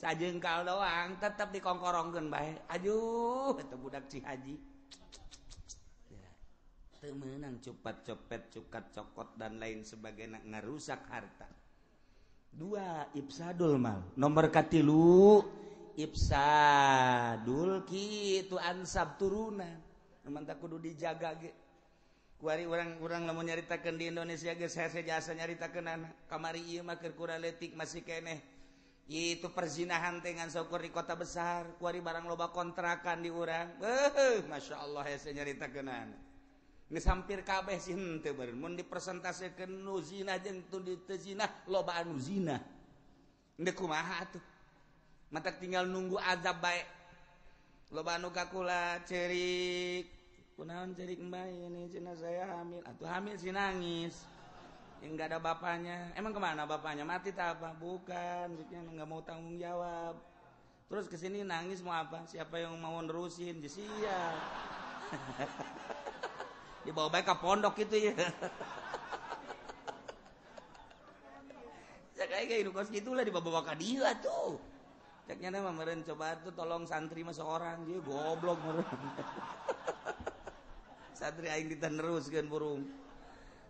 kalauangngka dironguhdakjiang cepat-copet cukat cokot dan lain sebagainger rusak harta dua Ibsadul mal nomorkati lu Idul itu Anap turunadu dijaga orang- mau nyaritakan di Indonesia guys jasa nyarita kean kamari kuratik masih keeh itu perzinahan dengan soukuri kota besar kuari barang Loba kontrakan diurang Masya Allah ya sayanyarita ini sampirehpresent di lobazina mata tinggal nunggu ada baik lobauka kula ce ini saya hamil atau hamilangngis yang nggak ada bapaknya emang kemana bapaknya mati tak apa bukan nggak mau tanggung jawab terus kesini nangis mau apa siapa yang mau nerusin jadi jisia dibawa baik ke pondok ya. Ya, gitu ya saya kayak kayak kos gitulah dibawa bawa ke dia tuh caknya nama meren coba tuh tolong santri mas orang dia goblok meren santri aing kan burung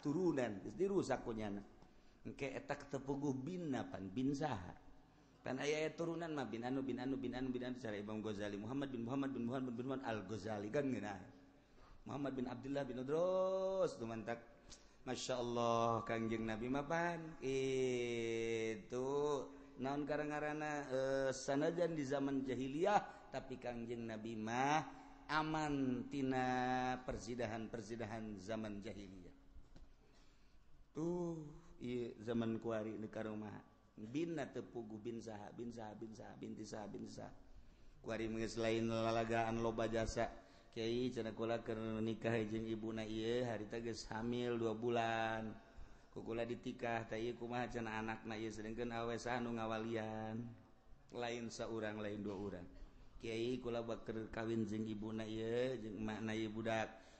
turunan dirusak kunyana engke eta ketepuguh bina pan bin saha pan aya turunan mah bin anu bin anu bin anu bin anu cara Imam Ghazali Muhammad bin Muhammad bin Muhammad bin Muhammad Al Ghazali kan ngeunah Muhammad bin Abdullah bin Udrus tumantak Masya Allah kangjeng Nabi mapan itu naon karangarana karena eh, sanajan di zaman jahiliyah tapi kangjeng Nabi mah aman tina persidahan-persidahan zaman jahiliyah kalau tuh zaman kuarika rumah Bi tepu lain lalagaan loba jasa Kyai nikah hari tag hamil dua bulan kok di anakwali lain seorang lain dua orang Kyaikula bak kawin jengbundak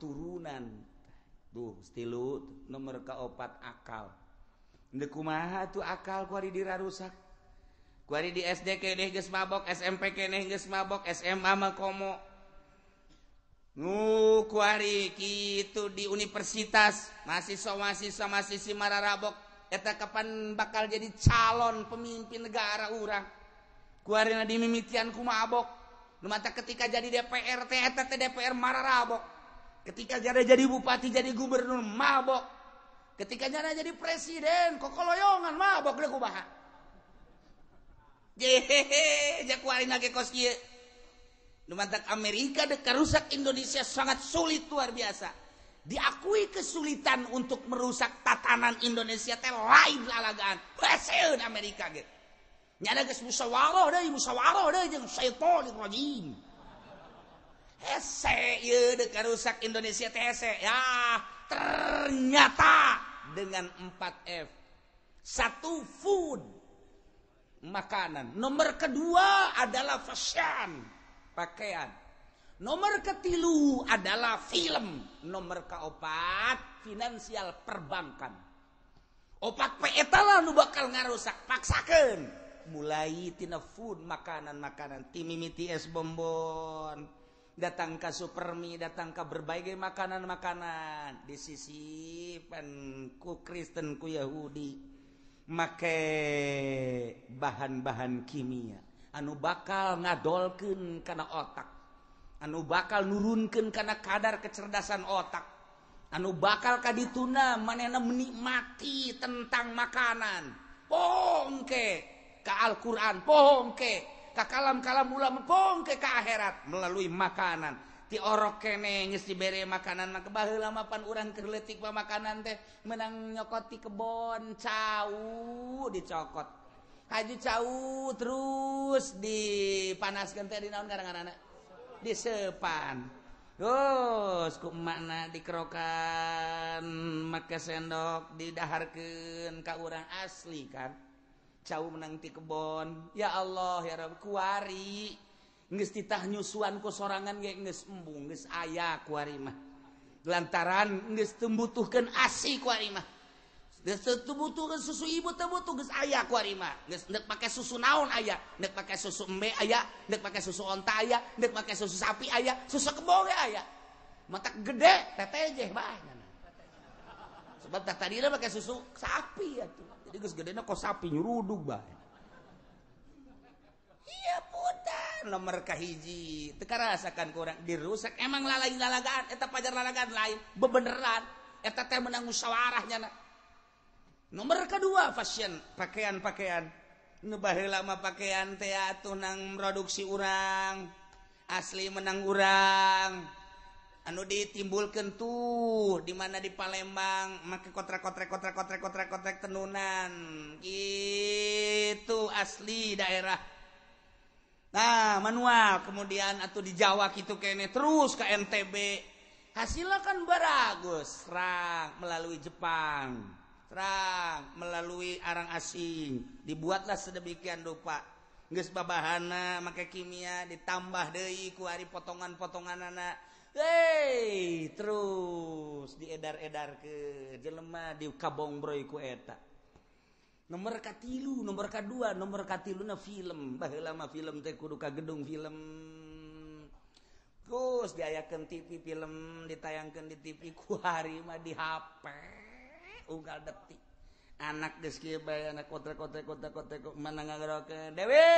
turunan stil nomor ka opat akal ndaku ma tuh akal dira rusak di SDKbo SMPbok SMA di universitas masih somasi somasi si mabo eta kapan bakal jadi calon pemimpin negara u ku lagi di demikian ku maabok mata ketika jadi DPR TTT DPR marah rabok ketika jadi jadi bupati jadi gubernur mabok ketika jadi jadi presiden kok kokoloyongan mabok deh kubaha jehehe jakuari ngake kos Lumantak Amerika dekat rusak Indonesia sangat sulit luar biasa. Diakui kesulitan untuk merusak tatanan Indonesia teh lain lalagaan. Hasil Amerika gitu nyala geus musyawarah deui musyawarah deui jeung syaitonir rajim hese ieu ya, deuk karusak Indonesia teh hese ya ternyata dengan 4F satu food makanan nomor kedua adalah fashion pakaian nomor ketilu adalah film nomor keopat finansial perbankan opat peetalah nu bakal ngarusak paksakan mulaitina food makanan- makanan timimiimi es bombon datangkah supermi datang ke berbagai makanan- makankanan di sisi penku Kristenku Yahudi make bahan-bahan kimia anu bakal ngadolken karena otak anu bakal nurrunkan karena kadar kecerdasan otak anu bakalkah dit tun mana menikmati tentang makanan pongke ke Alquran pohongke Ka kallamkala um pongke ka airat melalui makanan Tioro kengis diberre makanan maka baru lamapan u keletik makanan teh menang nyokoti keboncauh dicokot haju cauh terus di panasken disepankuk makna dirokan make sendok diddaharkan Ka orang asli kan jauh men nanti kebon ya Allaharitah nyusuangan em aya lantaran tembutuhkan asuhubu aya pakai susu naun aya pakai susu aya pakai susu pakai susu sapi aya susok boleh aya maka gede sebentar tadi pakai susu sapi tuh nomorkah hiji teka rasakan kurang dirusak emang lalalagaanetajar lain bebeneran menang musyawarahnya nomor kedua fashion pakaian-pakaan ba lama pakaian tea tunang produksi urang asli menang urang ditimbulken tuh dimana di Palembang makeai kotre-kotre kotre kotrekottra kotak tenunan itu asli daerah nah manual kemudian atau di Jawa gitu kayaknya terus keMTB hasil akan baragusang melalui Jepangang melalui arang asing dibuatlah sedemikian dopa guys babahana makeai kimia ditambah De kuari potongan-potongan anak Hey terus diear-edar ke jelemah dikabbong broikueta nomor ka tilu nomor kedua nomor kaluna film bagaimana lama film teh kuduka gedung film terus dikan TV film ditayangkan di tipiku harima di HP u detik anak deski ko-kota kota ko men ke dewe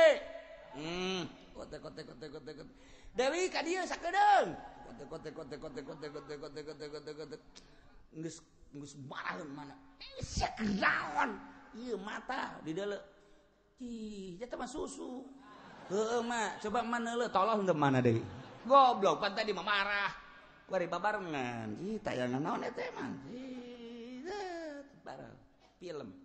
Hmm. dia mata di dalam susu coba men tolong untuk mana de goblok pan tadi marah film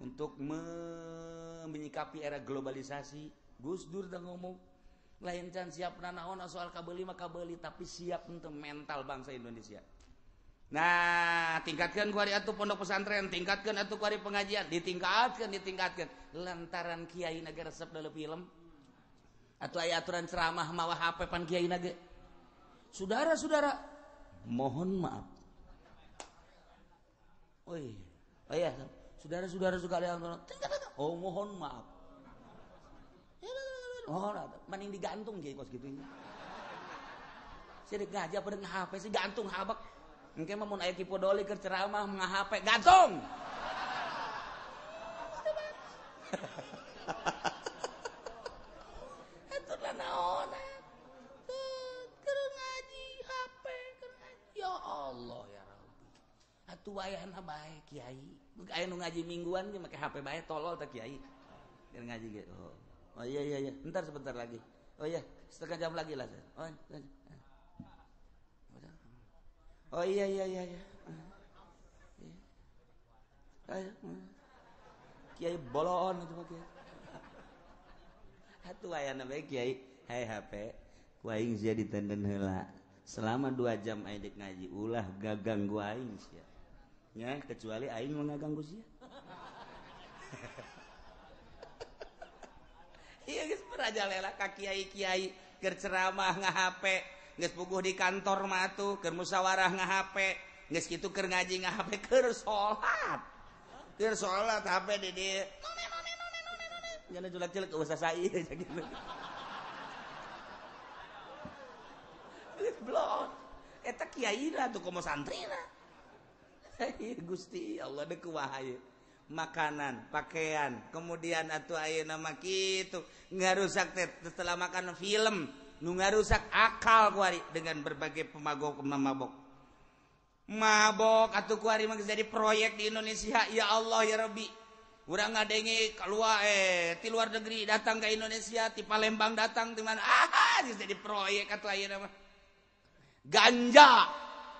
untuk menyikapi era globalisasi Gus Dur dan ngomong lain can siap nanaona soal kabeli maka beli tapi siap untuk mental bangsa Indonesia Nah, tingkatkan kuari atuh pondok pesantren, tingkatkan atau kuari pengajian, ditingkatkan, ditingkatkan. Lantaran kiai naga resep dalam film. Atau ayat aturan ceramah mawa HP pan kiai naga. Saudara-saudara, mohon maaf. Oh iya, oh iya. Saudara-saudara sekalian, oh mohon maaf. Ya, oh Mending digantung kayak kos gitu. Saya ngaja pada HP, sih gantung habak. Mungkin mau ayah kipu doli ke ceramah mengah HP, gantung. Itulah naon. Oh, nah. ngaji HP, Ya Allah ya Rabbi. Atuh nah, ayah nah, baik kiai. Ayo nu ngaji mingguan ge make HP bae tolol tak kiai. Biar ngaji ge. Oh. oh iya iya iya, ntar sebentar lagi. Oh iya, setengah jam lagi lah. Oh. iya, iya. Oh iya, iya iya iya iya. Ayo. Kiai bolon itu pakai. Hatu ayana bae kiai. Hai HP. kuaing sih di tenden Selama dua jam adik ngaji ulah gagang gua sih. kecuali air maugang lela kaaiaiker ceramah nga HP nge puguh di kantor matu ker muyawarah nga HP gituker ngaji nga HPker salattir salat HP didiklek usak kiaai tuh sanrina Gusti Allah dewahyu makanan pakaian kemudian atau ayo nama gitu nggak rusak teh setelah makan film nu nggak rusak akal kuari dengan berbagai pemabok pemabok mabok atau kuari mah jadi proyek di Indonesia ya Allah ya Rabbi ada ngadengi keluar eh di luar negeri datang ke Indonesia di Palembang datang di mana ah jadi proyek atau ayo nama ganja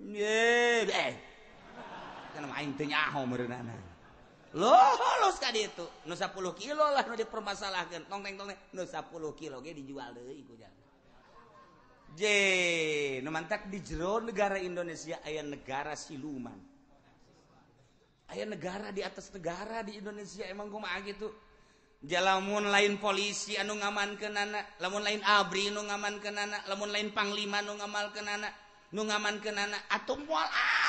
10 eh. kilo permasalng 10al dijur negara Indonesia ayah negara si luman ayah negara di atas negara di Indonesia emangma gitu jamun lain polisi anu ngaman ke anak lemun lain abriu ngaman ke lemun lainpanggliman Anu ngamal ke na anak ngaman ke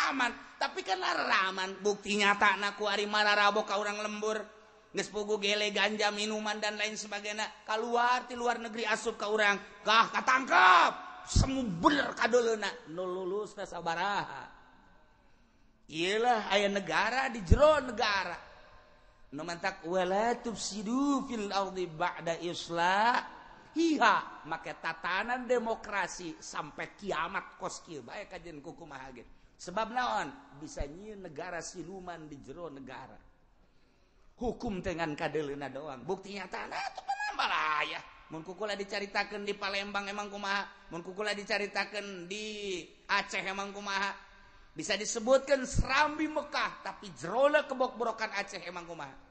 aman tapi karena raman buktinya takku Ari ma rabo kau orang lembur ngepu gel ganja minuman dan lain sebagai kalauti luar negeri asub kau orangkah kata tangkap se ialah ayah negara di jero negara Kiha maka tatanan demokrasi sampai kiamat koski baik kajkuma sebablahon bisa nyiin negara siluman di jero negara hukum dengan Kadelina doang buktinya tanah mengkukula diceritakan di Palembang Emangkumaha mengkukula diceritakan di Aceh Emangkumaha bisa disebutkan serambi Mekkah tapi jerola kebokbrorokan Aceh Emangkumaha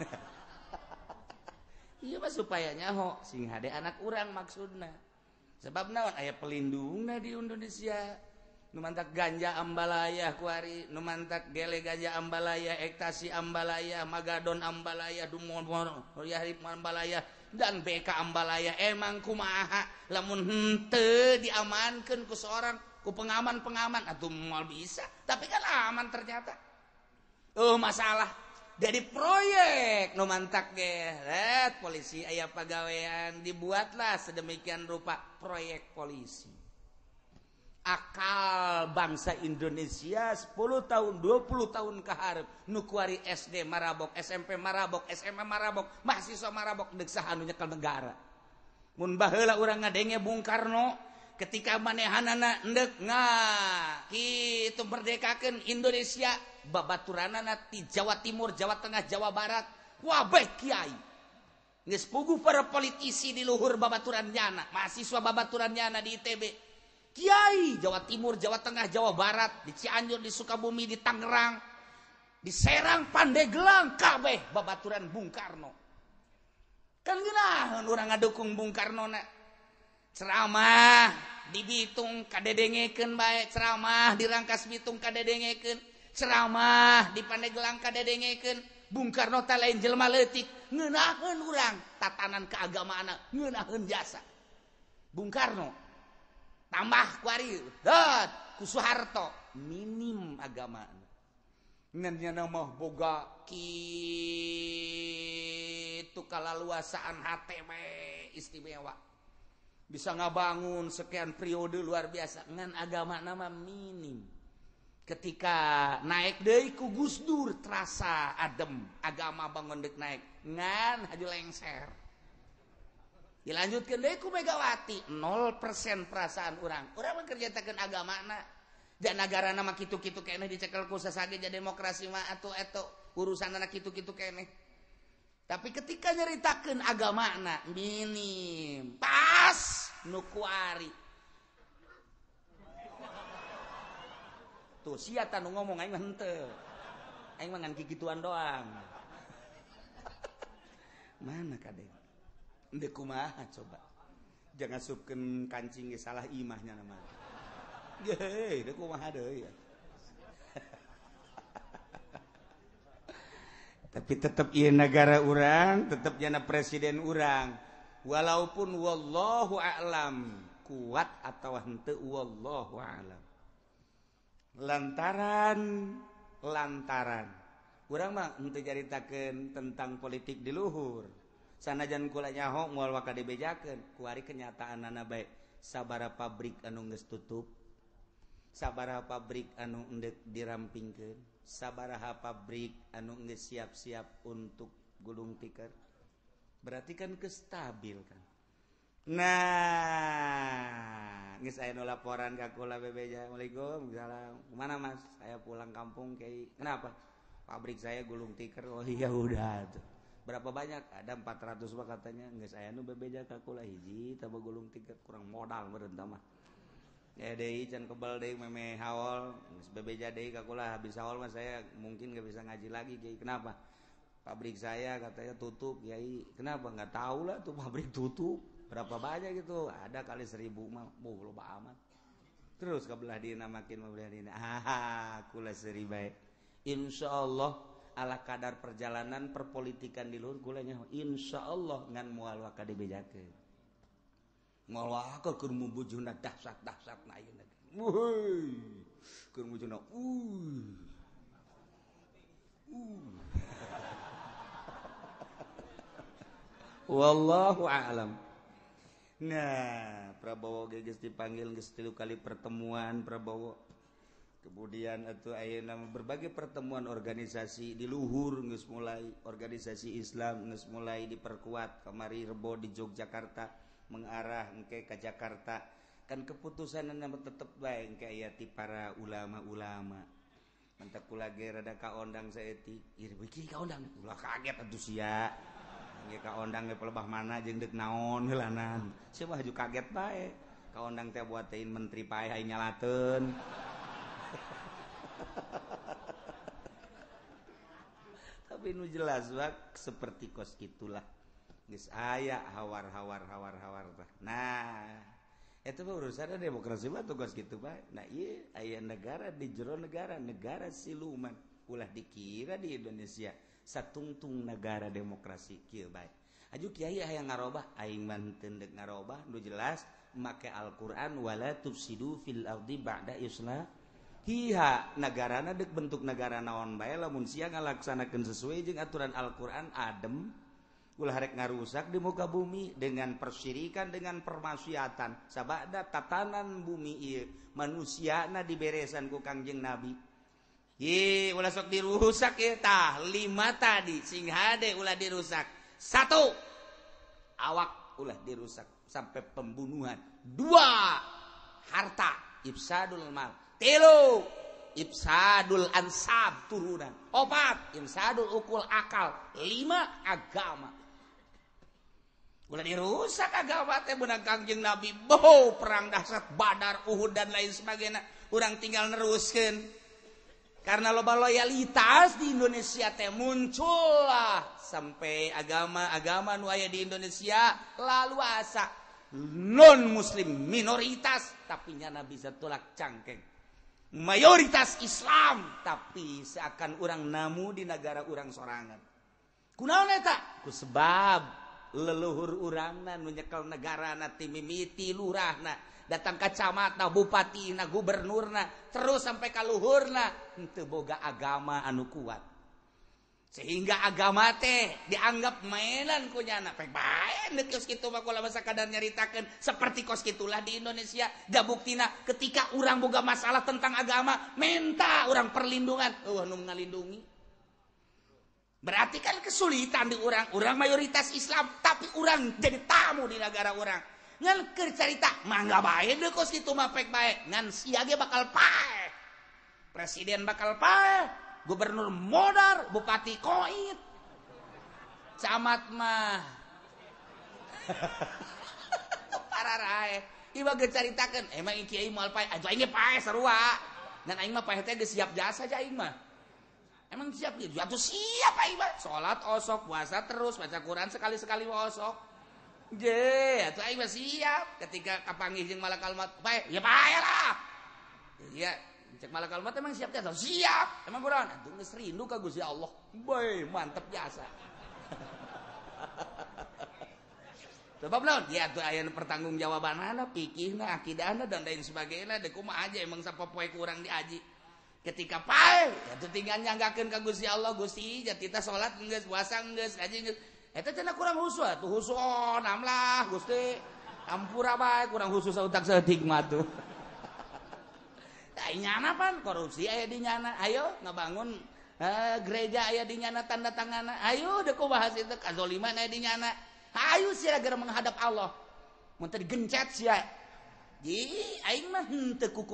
ha I supaya nyaho sing ada anak orangrang maksudnya sebab nawan ayaah pelindungnya di Indonesia numantak ganja Ambalaya kuari numantak gelgajah ambalaya eksekasi Ambalaya magan ambalaya dumoohaya dan BK Ambalaya emangku maha late diamankan ke seorang ku pengaman-pengaman atau mau bisa tapi kan aman ternyata Oh masalah ya jadi proyek no mantak polisi ayah pegawaian dibuatlah sedemikian rupa proyek polisi akal bangsa Indonesia 10 tahun 20 tahun keharap nukuari SD marabok SMP marabok SMA marabok mahasiswa marabok hanunya ke negara mun orang urang ngadenge Bung Karno ketika manehanana ndek nga kita merdekakan Indonesia babaturana nanti Jawa Timur Jawa Tengah Jawa Barat Kiai para politisi diluhur babatura Yanak mahasiswa babatur Yana diITB Kyai Jawa Timur Jawa Tengah Jawa Barat di Cianjur di Sukabumi di Tangerang di Serang panda gelang kabeh babauran Bung Karno duk Bung Karno ceramah dibitung kadek dengeken baik ceramah di langkas mitung kadek dengeken punya ceramah dipanda gelang kaken Bung Karno maletik ngen orang tatanan keagamaan anaksa Bung Karno tambaharharto minim amanya nama boga itu kalau luasaan HTM istimewa bisa ngabangun sekian periode luar biasa dengan agamanama minim ketika naik Deiku Gus Dur terasa adem agama bangun dek naik nganng dilanjutkan Deku Megawati 0% perasaan orang orangjatkan agamakna dan negara nama gitu-kitu kayak eneh dicekel kusa saja jadi demokrasi mah atau atau urusan anak gitu-kitu kayak tapi ketika nyaritakan agamakna Mini pas nukuari itu tuh siatan ngomong aing henteu aing mah ngan kikituan doang mana kadek, ende kumaha coba jangan supkeun kancing salah imahnya nama geus deuk kumaha deui ya tapi tetap ia negara orang tetap jana presiden orang walaupun wallahu a'lam kuat atau hente wallahu a'lam lantaran lantaran kurang untuk jaritakan tentang politik diluhur sana jan kulanyahonggolwak dibejaken kenyataan anak baik saaba pabrik anu nge tutup saaba pabrik anu diramingkan saabaha pabrik anuge nge siap-siap untuk gulung tiker berartikan keabil kan Nah, nggak saya no laporan ke kula bebeja. Assalamualaikum, salam. Kemana mas? Saya pulang kampung kayak kenapa? Pabrik saya gulung tikar. Oh iya udah tuh. Berapa banyak? Ada 400 pak katanya. Nggak saya nu bebeja ke kula hiji, tambah gulung tikar kurang modal berentah ya, mah. Ya deh, can kebal deh meme hawol. Bebeja deh ke kula habis hawal mas saya mungkin nggak bisa ngaji lagi. Kayak kenapa? Pabrik saya katanya tutup, Yai. Kenapa? Nggak tahu lah tuh pabrik tutup berapa banyak gitu ada kali seribu mah bu lupa amat terus kebelah dina makin kebelah dina haha kula seri baik insya Allah ala kadar perjalanan perpolitikan di luar kulanya insya Allah ngan mual waka dibejakan mual waka kurmu bujuna dahsat dahsat na ayun wuhoi kurmu bujuna uh uh wallahu a'lam nah Prabowo gestipanggillu kali pertemuan Prabowo kemudian atau A nama berbagai pertemuan organisasi diluhur guyss mulai organisasi Islam mulai diperkuat kamari Rebo di Jogjaakata mengarah ekei ka Jakarta kan keputusan nama tetep baik kayakati para ulama-ulama entaku lagirada Ka ondang saya kaget ya kalau kagetin menteri paynya tapi nu jelaszwa seperti kos gitulah aya hawar hawar hawarlah Nah itu uru demokrasi ayah negara di juro negara negara silumet ulah dikira di Indonesia. satuntung negara demokrasi ngar jelas memak Alquranwalaha negara bentuk negara naon manusia ngalaksanakan sesuai dengan aturan Alquran ademhar ngarusak di muka bumi dengan persirikan dengan permassiaatan sahabat tatanan bumi manusia nah di beesanku Kangjeng nabi ak kita lima tadi sing lah dirusak satu awak ulah dirusak sampai pembunuhan dua harta Ibluun obat akal 5 agama di rusak agaangjng nabi perang dahsya badar uhud dan lain sebagai kurang tinggal neruskan loba loyalitas di Indonesia teh muncullah sampai agama-agama nuaya di Indonesia lalulua non- muslimlim minoritas tapinya nabi bisa tulak cangkeng mayoritas Islam tapi seakan orangrang namu di negara urang soranganku sebab leluhur urangan menyekel negara na mimiti lurah na datang Kacamata Bupatina gubernurna terus sampai kalluhurna untuk boga agama anu kuat sehingga agama teh dianggap mainan punyaritakan seperti kos itulah di Indonesia Gabuktina ketika orang-boga masalah tentang agama minta orang perlindungani oh, berarti kan kesulitan di orang-orang mayoritas Islam tapi orang ceritamu di negara-orang ngan cerita mangga baik deh baik ngan siaga bakal pae. presiden bakal pae. gubernur modar Bupati koit camat mah para rai iba ceritakan emang eh, ini kiai mal pae aja ini pae serua dan aing mah pae teh siap jasa aja aing mah emang siap gitu ya, jatuh siap aing mah osok puasa terus baca Quran sekali-sekali osok siap ketika kapan ngizin mala almamatmat em siap siap Allah mantap tuh aya pertanggungjawaban pikirqi dan lain sebagainya de rumah aja emang sap kurang diaji ketika patingannya Allah salatang ini kurang khususlah gust ampur apa kurang khusus stigma tuh korup aya dina ayongebangun eh, gereja aya dinyana tanda-tangana Ayo deku bahas di Ayugara menghadap Allahtericat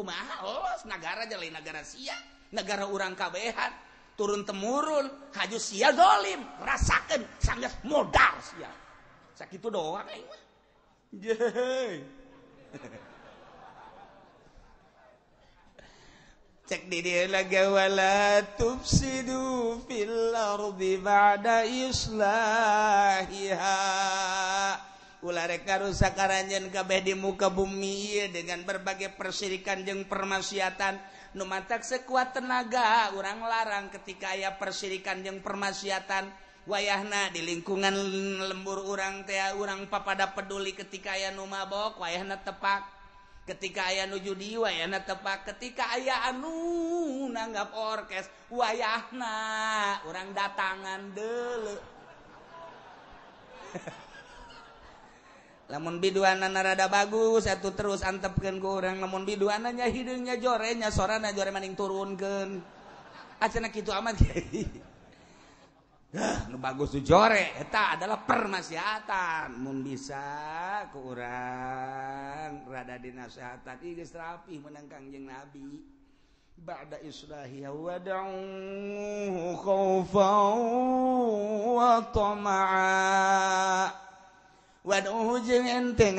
mahal negara negara siap negara u kawehan turun temurun kaju sia dolim rasakan sangat modal sia sakit itu doang eh. aing cek di dia lagi wala tufsidu fil ardi ba'da islahiha ular rusak karusak kabeh di muka bumi iya, dengan berbagai persirikan yang permaksiatan Numata sekuat tenaga orang larang ketika aya persirikan yang permasiaatan wayahna di lingkungan lembur-urang tea orangrang papada peduli ketika aya Nuabok wayahna tepak ketika aya nujudi wayana tepak ketika ayaanu naanggap orkes wayahna orangangan dulu haha namun bidrada bagus itu terus antepken goreng namun bid annya hidungnya jorenya soranya gore maning turunken a bagusre tak adalah permasehatan bisa kurang rada diseatan tiga rapih menangkan jeng nabi is wa dong jung jinajin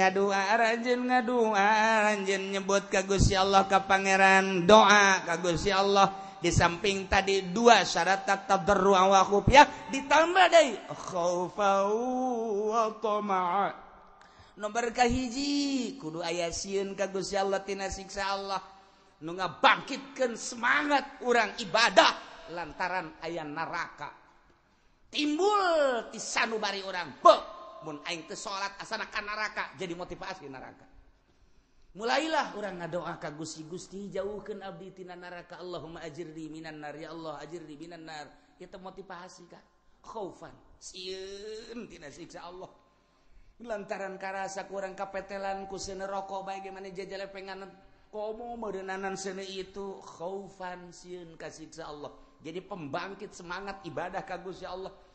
nyebut kagus Allah ke Pangeran doa kagus ya Allah diamping tadi dua syarat tetap berruangwak ya ditambahai nokah hiji kudu aya kagus siksa Allahga bangkitkan semangat orang ibadah lantaran ayaah neraka timbul disan nuari orang pek salat as kan aka jadi motivasi neraka mulailah orang ngadoa ka Gusi Gusti jauhkan Abdi Tineraka Allah maji di Min Allah ajir di itu motiva Allah lantaran karasa kurang kapetelan kuoko bagaimanaan itu Allah jadi pembangkit semangat ibadah kagusya Allah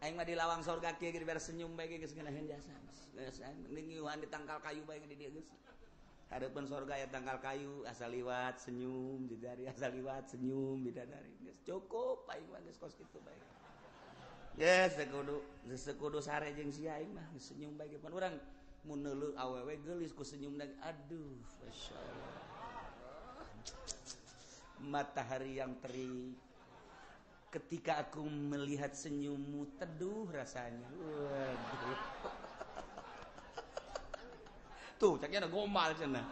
Aing mah di lawang sorga kieu geus bare senyum bae geus geunaheun jasa. Geus eh, ningiuhan di tangkal kayu bae di dieu geus. Harapan sorga ya tangkal kayu asal liwat senyum bidadari asal liwat senyum bidadari geus cukup aing mah geus kos kitu bae. Geus sekudu geus sekudu sare jeung si aing mah senyum bae pan urang mun neuleuh awewe geulis ku senyum lagi aduh masyaallah matahari yang terik ketika aku melihat senyummu teduh rasanya. Tuh, caknya ada gomal sana.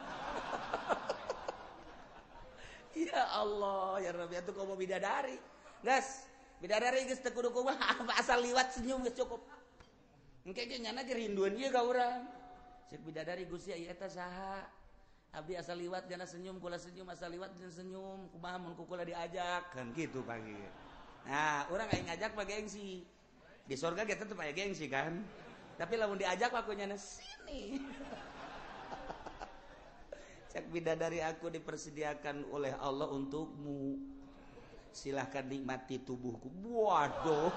ya Allah, ya Rabbi, itu kau mau bidadari. Gas, bidadari geus teu kudu asal liwat senyum geus cukup. Mungkin kayaknya nyana kerinduan rinduan kau orang urang. Cek bidadari Gusti ya eta saha? Abdi asal liwat jana senyum, kula senyum asal liwat jana senyum, kumah mau kukula diajak kan gitu pagi nah orang kayak ngajak pakai gengsi di surga kita tetap kayak gengsi kan tapi lamun diajak nyana sini cek bidadari aku dipersediakan oleh Allah untukmu silahkan nikmati tubuhku waduh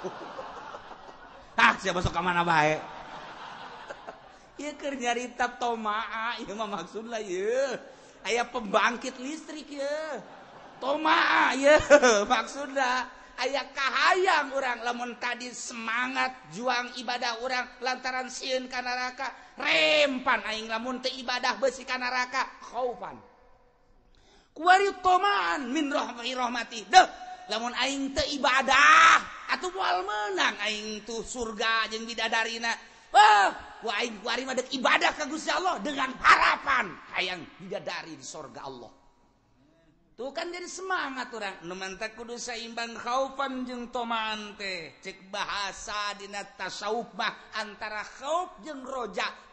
ah siapa suka mana baik ya kernyarita tomaa ya mah maksud lah ya ayah pembangkit listrik ya tomaa ya maksudnya hayang orang lamun tadi semangat juang ibadah orang lantaran Shi kanaraka rempaning lamun ibadah besi kan aka kaudah atau pual menanging tuh surga yangidadari ibadah Allah dengan harapan hayang bidadari surga Allah bukan dari semangat orang Nuantai Kudusa imbang kaufan jeng tomante cek bahasa dinataupba antarahop jeng Rojak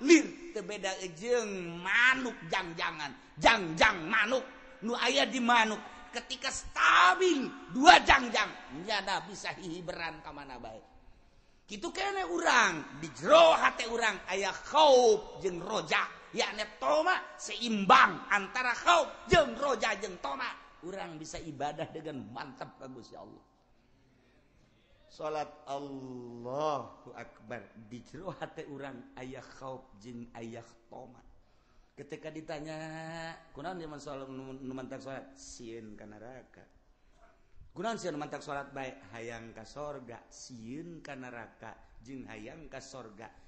beda ejeng manuk janganj janganjang manuk Nu ayaah dimanuk ketika stabil duajangjangnyada bisa hihibraran ke mana baik gitu kayak orang dirohati orang ayaahhop jeng Rojak seimbang antara jengroja kurang bisa ibadah dengan mantap bagus ya Allah salat Allahuakbar diceuhati ayah Jin ayah tomat ketika ditanya salatka manap salat baikngka sorga kanaka Jin ayangka sorga yang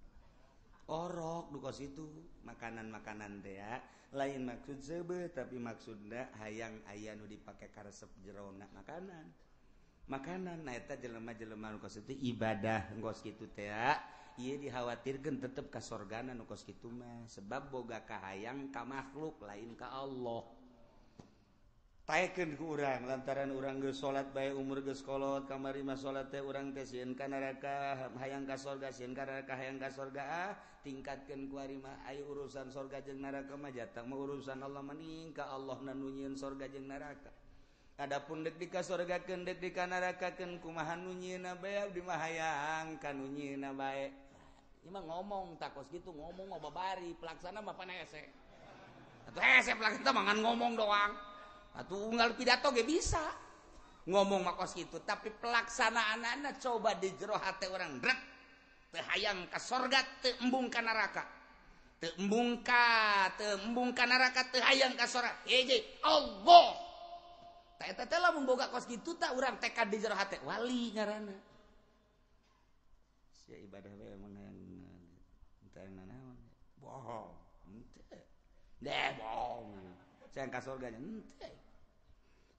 situ makanan- makanan deak lain maksud sebe tapi maksud hayang ayanu dipakai karsep jero makanan makananeta jelemah-jelemah itu ibadahgos gitu ia dikhawatir gen tetap kasorganankos gitumah sebab Bogakah hayang Ka makhluk lain ke Allah Paken urang lantaran urang ge salat baye umur ge kolot kam marimah salat urang tein kan naraka hayang ka sogain hayang ka sogaa ah, tingkatken guarima ay urusan sorga jeng naraka maja ta mau urusan Allah meningkah Allah nanuyin sorga jeng naraka Adapun dedi ka sogaken dedi ka narakaken kumahanuyin na bay di maang kanuyin nambae Ima ngomong takos gitu ngomong o baari pelaksana pan ese kita mangan ngomong doang. gal pidato bisa ngomong kos itu tapi pelaksana anak-anak coba dijrohati orang gerak hayang kasorga tembungkan aka tembungkan tembungkan nerakaang kasora Allah telahmboga kos tak orang tekad diwali ibadah bo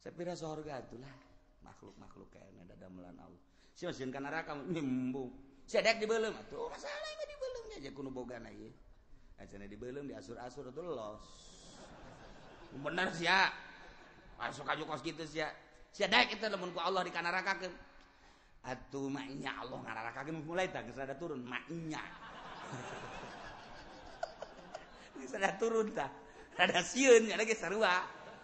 Sepira sorga itulah makhluk-makhluk kayaknya ada damelan Allah. Si masjid kan neraka nimbung. Si dek di belum atuh masalah mah di beulumnya aja kuno boga na aja Acan di belum di asur-asur tuh los. Bener sih ya. Masuk aja kos gitu sih ya. Si dek itu lamun ku Allah di kanarakakeun. atau maknya Allah ngararakakeun mulai tak geus ada turun maknya. Geus ada turun tak ada siun ada ya, lagi sarua.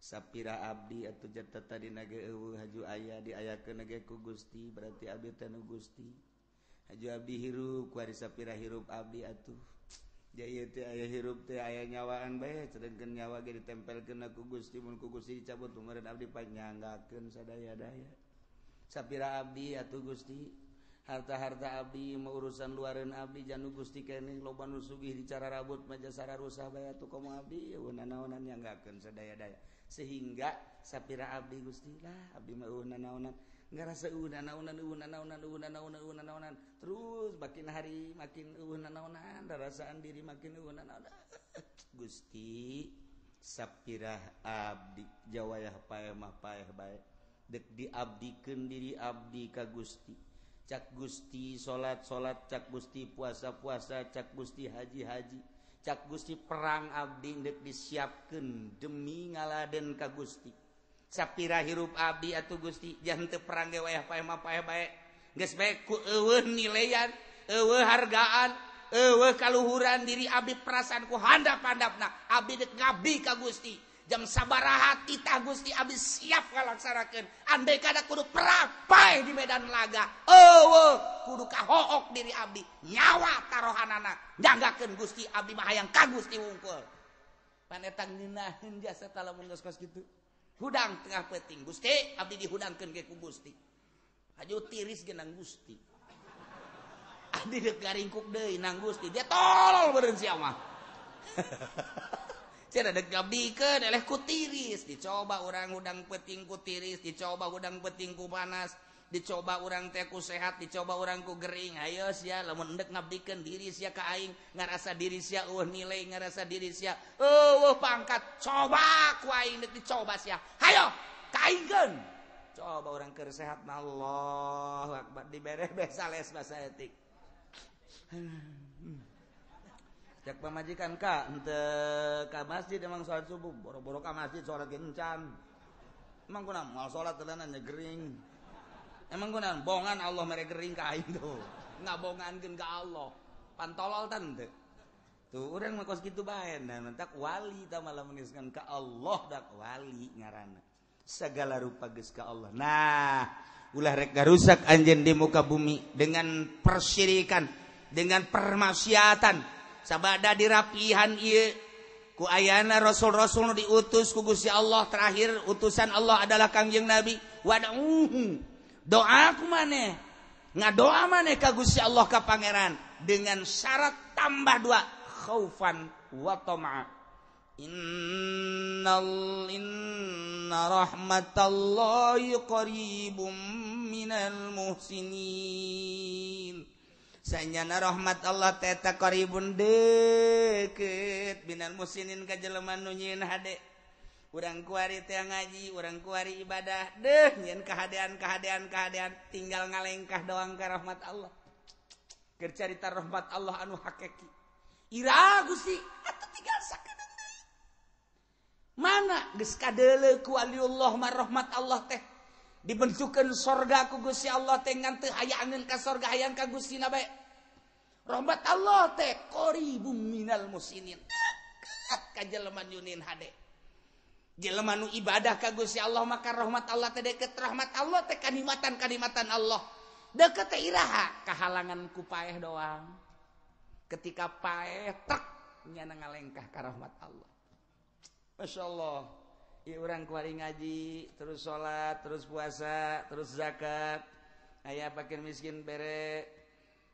Shapira Abdi atau je tadi Haju aya di aya keku Gusti berarti Ab tenuh Gusti Haju Abiupira hirup Abiuh aya nyawaan nyawa ditempel ke Gustisti cabutdi panjang nggak akan day-daya Shapira Abiuh Gusti harta-harta Abi mau urusan luaran Abi Jan Gustibanugi di carabut majaaraabaonannya nggak akanaya-daya sehingga sappira Abdi Gustilahnan terus hari makin unananan diri ma Gusti sappira Abdi Jawaahmah di abdiikan diri Abdi Ka Gusti Cak Gusti salat salat Cak Gusti puasa-puasa Cak Gusti haji- haji Gusti perang Abdi disiapkan demi ngala dan ka Gusti Shapira hirup Abi atau Gusti jangante perang anhargaan kaluhuran diri Abi perasaanku handaphandapna Abt ngabi ka Gusti jam sabara hati tak Gusti Abis siap kalausarakan Andai ada kudu perapai di Medan laga kudu kahook diri Abdi nyawa tarohan janganga ke Gusti Abi bahang Ka Gusti ungkul panetaangdang tengah petin Gusti diangkan ke Gusti tiris genang Gusti Gusti dia tol siapa hahaha punya cebi ke oleh ku tiris dicoba orang udang peting ku tiris dicoba udang petingku panas dicoba orang teku sehat dicoba orangku kering ayo silah mendeg ngabdiken diri siya kaing ngerasa diri si uh nilai ngerasa diri si uh pangkat coba kain dicoba si ayo kainken coba orang tersehatallahakbat di bere besa les bahasa etik cek pemajikan kak ente ka masjid emang sholat subuh boro-boro ka masjid sholat gencan emang kuna mau sholat telan gering emang kuna bongan Allah mereka gering ka itu tuh nggak bongankeun ka Allah pantolol tante tuh orang mau kos kitu bae dan nah, wali tau malah mengisikan ka Allah dak wali ngarana, segala rupa geus ka Allah nah ulah rek garusak anjen di muka bumi dengan persyirikan dengan permaksiatan badah di rapihan ku ayana rasul-rasullah diutus kugusi Allah terakhir utusan Allah adalah kangjeng nabi wadah doa aku maneh nggak doa maneh kagusi Allah ke Pangeran dengan syarat tambah duakhofan inrahmatribminaan musinnta rahmat Allah Tetakibun de binan musininin ke jeleman nunyiin H udang ku itu yang ngaji u kuari ibadah dein kehaan-kehaan kehaan tinggal ngalegkah dowang ke rahmat Allah bercerita rahhmat Allah anu haki Iragu sih mana geskade kuahrahmat Allah Tetak ui dibentukan sorga kugus si Allahngan soga aya kagusbat Allahal musinu ibadah kagusi Allah maka rahhmat Allah tedeket rahmat Allah teatan-kaatan Allah de keiraha kehalangan kupaah doang ketika paye taknya na ngalengkah ka rahmat Allah Massya Allah orang kuing ngaji terus salat terus puasa terus zakat ayaah pakaiir miskin berek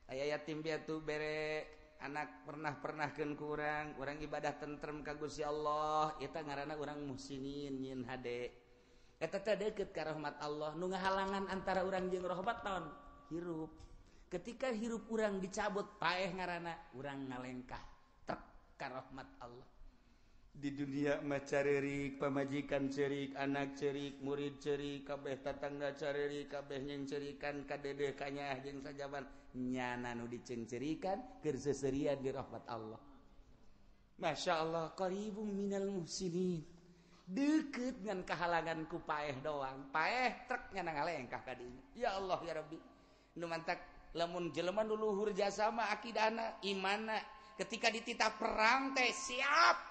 ayaah yatim piatu berek anak pernah pernah keun kurang kurang ibadah tentram kagui Allah itu ngaranak orang musininin Yin HD tetap deket karahmat Allahungga halangan antara orang jerobat tahun hirup ketika hirup kurang dicabut paye ngaranak kurang ngalengkah tear rahmat Allah di dunia macarik pemajikan cerik anak cerik murid ceri kabeh tatangga cariri kabehnyacerikan kDdeknya yang saya nyananu dicengcerikan berseria dirahmat Allah Masya Allahbu Minal mu sini dengan kehalanganku paah doang pa truknya tadi ya Allah ya Rob manap lemun jeleman dulu kerjasama aqinaimana ketika dit peranteai siapaapa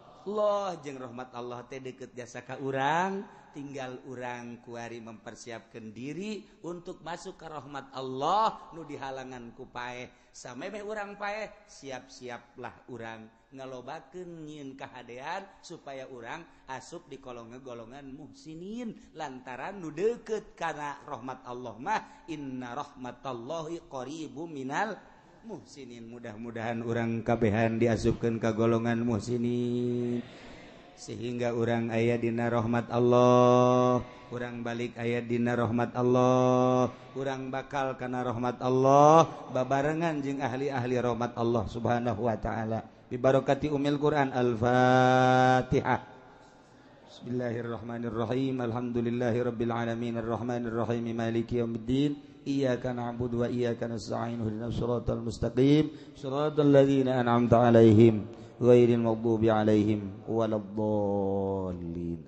lo jeng rahmat Allah teh deket jasaka urang tinggal urangkuari mempersiapkan diri untuk masuk ke rahmat Allah Nu di halangan kupae sampaime urang Pake siap-siaplah uranggellooba kenyin kehaan supaya urang asup di kolongge-golongan musininin lantaran nu deket karena rahmat Allah mah Inna rahmatallahhi qoribu Minal, Sinin mudah-mudahan orangrangkabehan diazubkan kegolonganmu sini sehingga urang ayah dina rahhmat Allah kurang balik ayat dinarahhmat Allah kurang bakal karena rahmat Allah berengan jeung ahli-ahli rahmat Allah subhanahu Wa ta'ala dibarokati Umil Quran al-fattiahillahirrahmanirrohim Alhamdulillahir robbilminromanirrohimimalikdin إياك نعبد وإياك نستعين اهدنا الصراط المستقيم صراط الذين أنعمت عليهم غير المغضوب عليهم ولا الضالين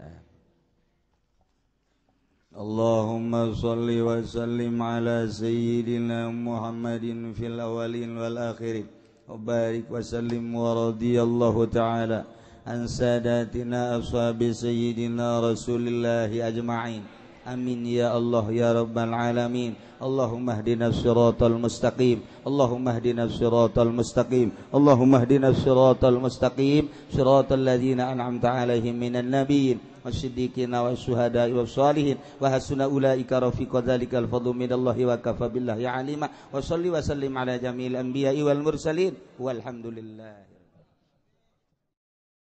اللهم صل وسلم على سيدنا محمد في الأولين والآخرين وبارك وسلم ورضي الله تعالى عن ساداتنا أصحاب سيدنا رسول الله أجمعين آمين يا الله يا رب العالمين اللهم اهدنا الصراط المستقيم اللهم اهدنا الصراط المستقيم اللهم اهدنا الصراط المستقيم صراط الذين أنعمت عليهم من النبيين والصديقين والشهداء والصالحين وحسن أولئك رفيق ذلك الفضل من الله وكفى بالله عليما وصلي وسلم على جميع الأنبياء والمرسلين والحمد لله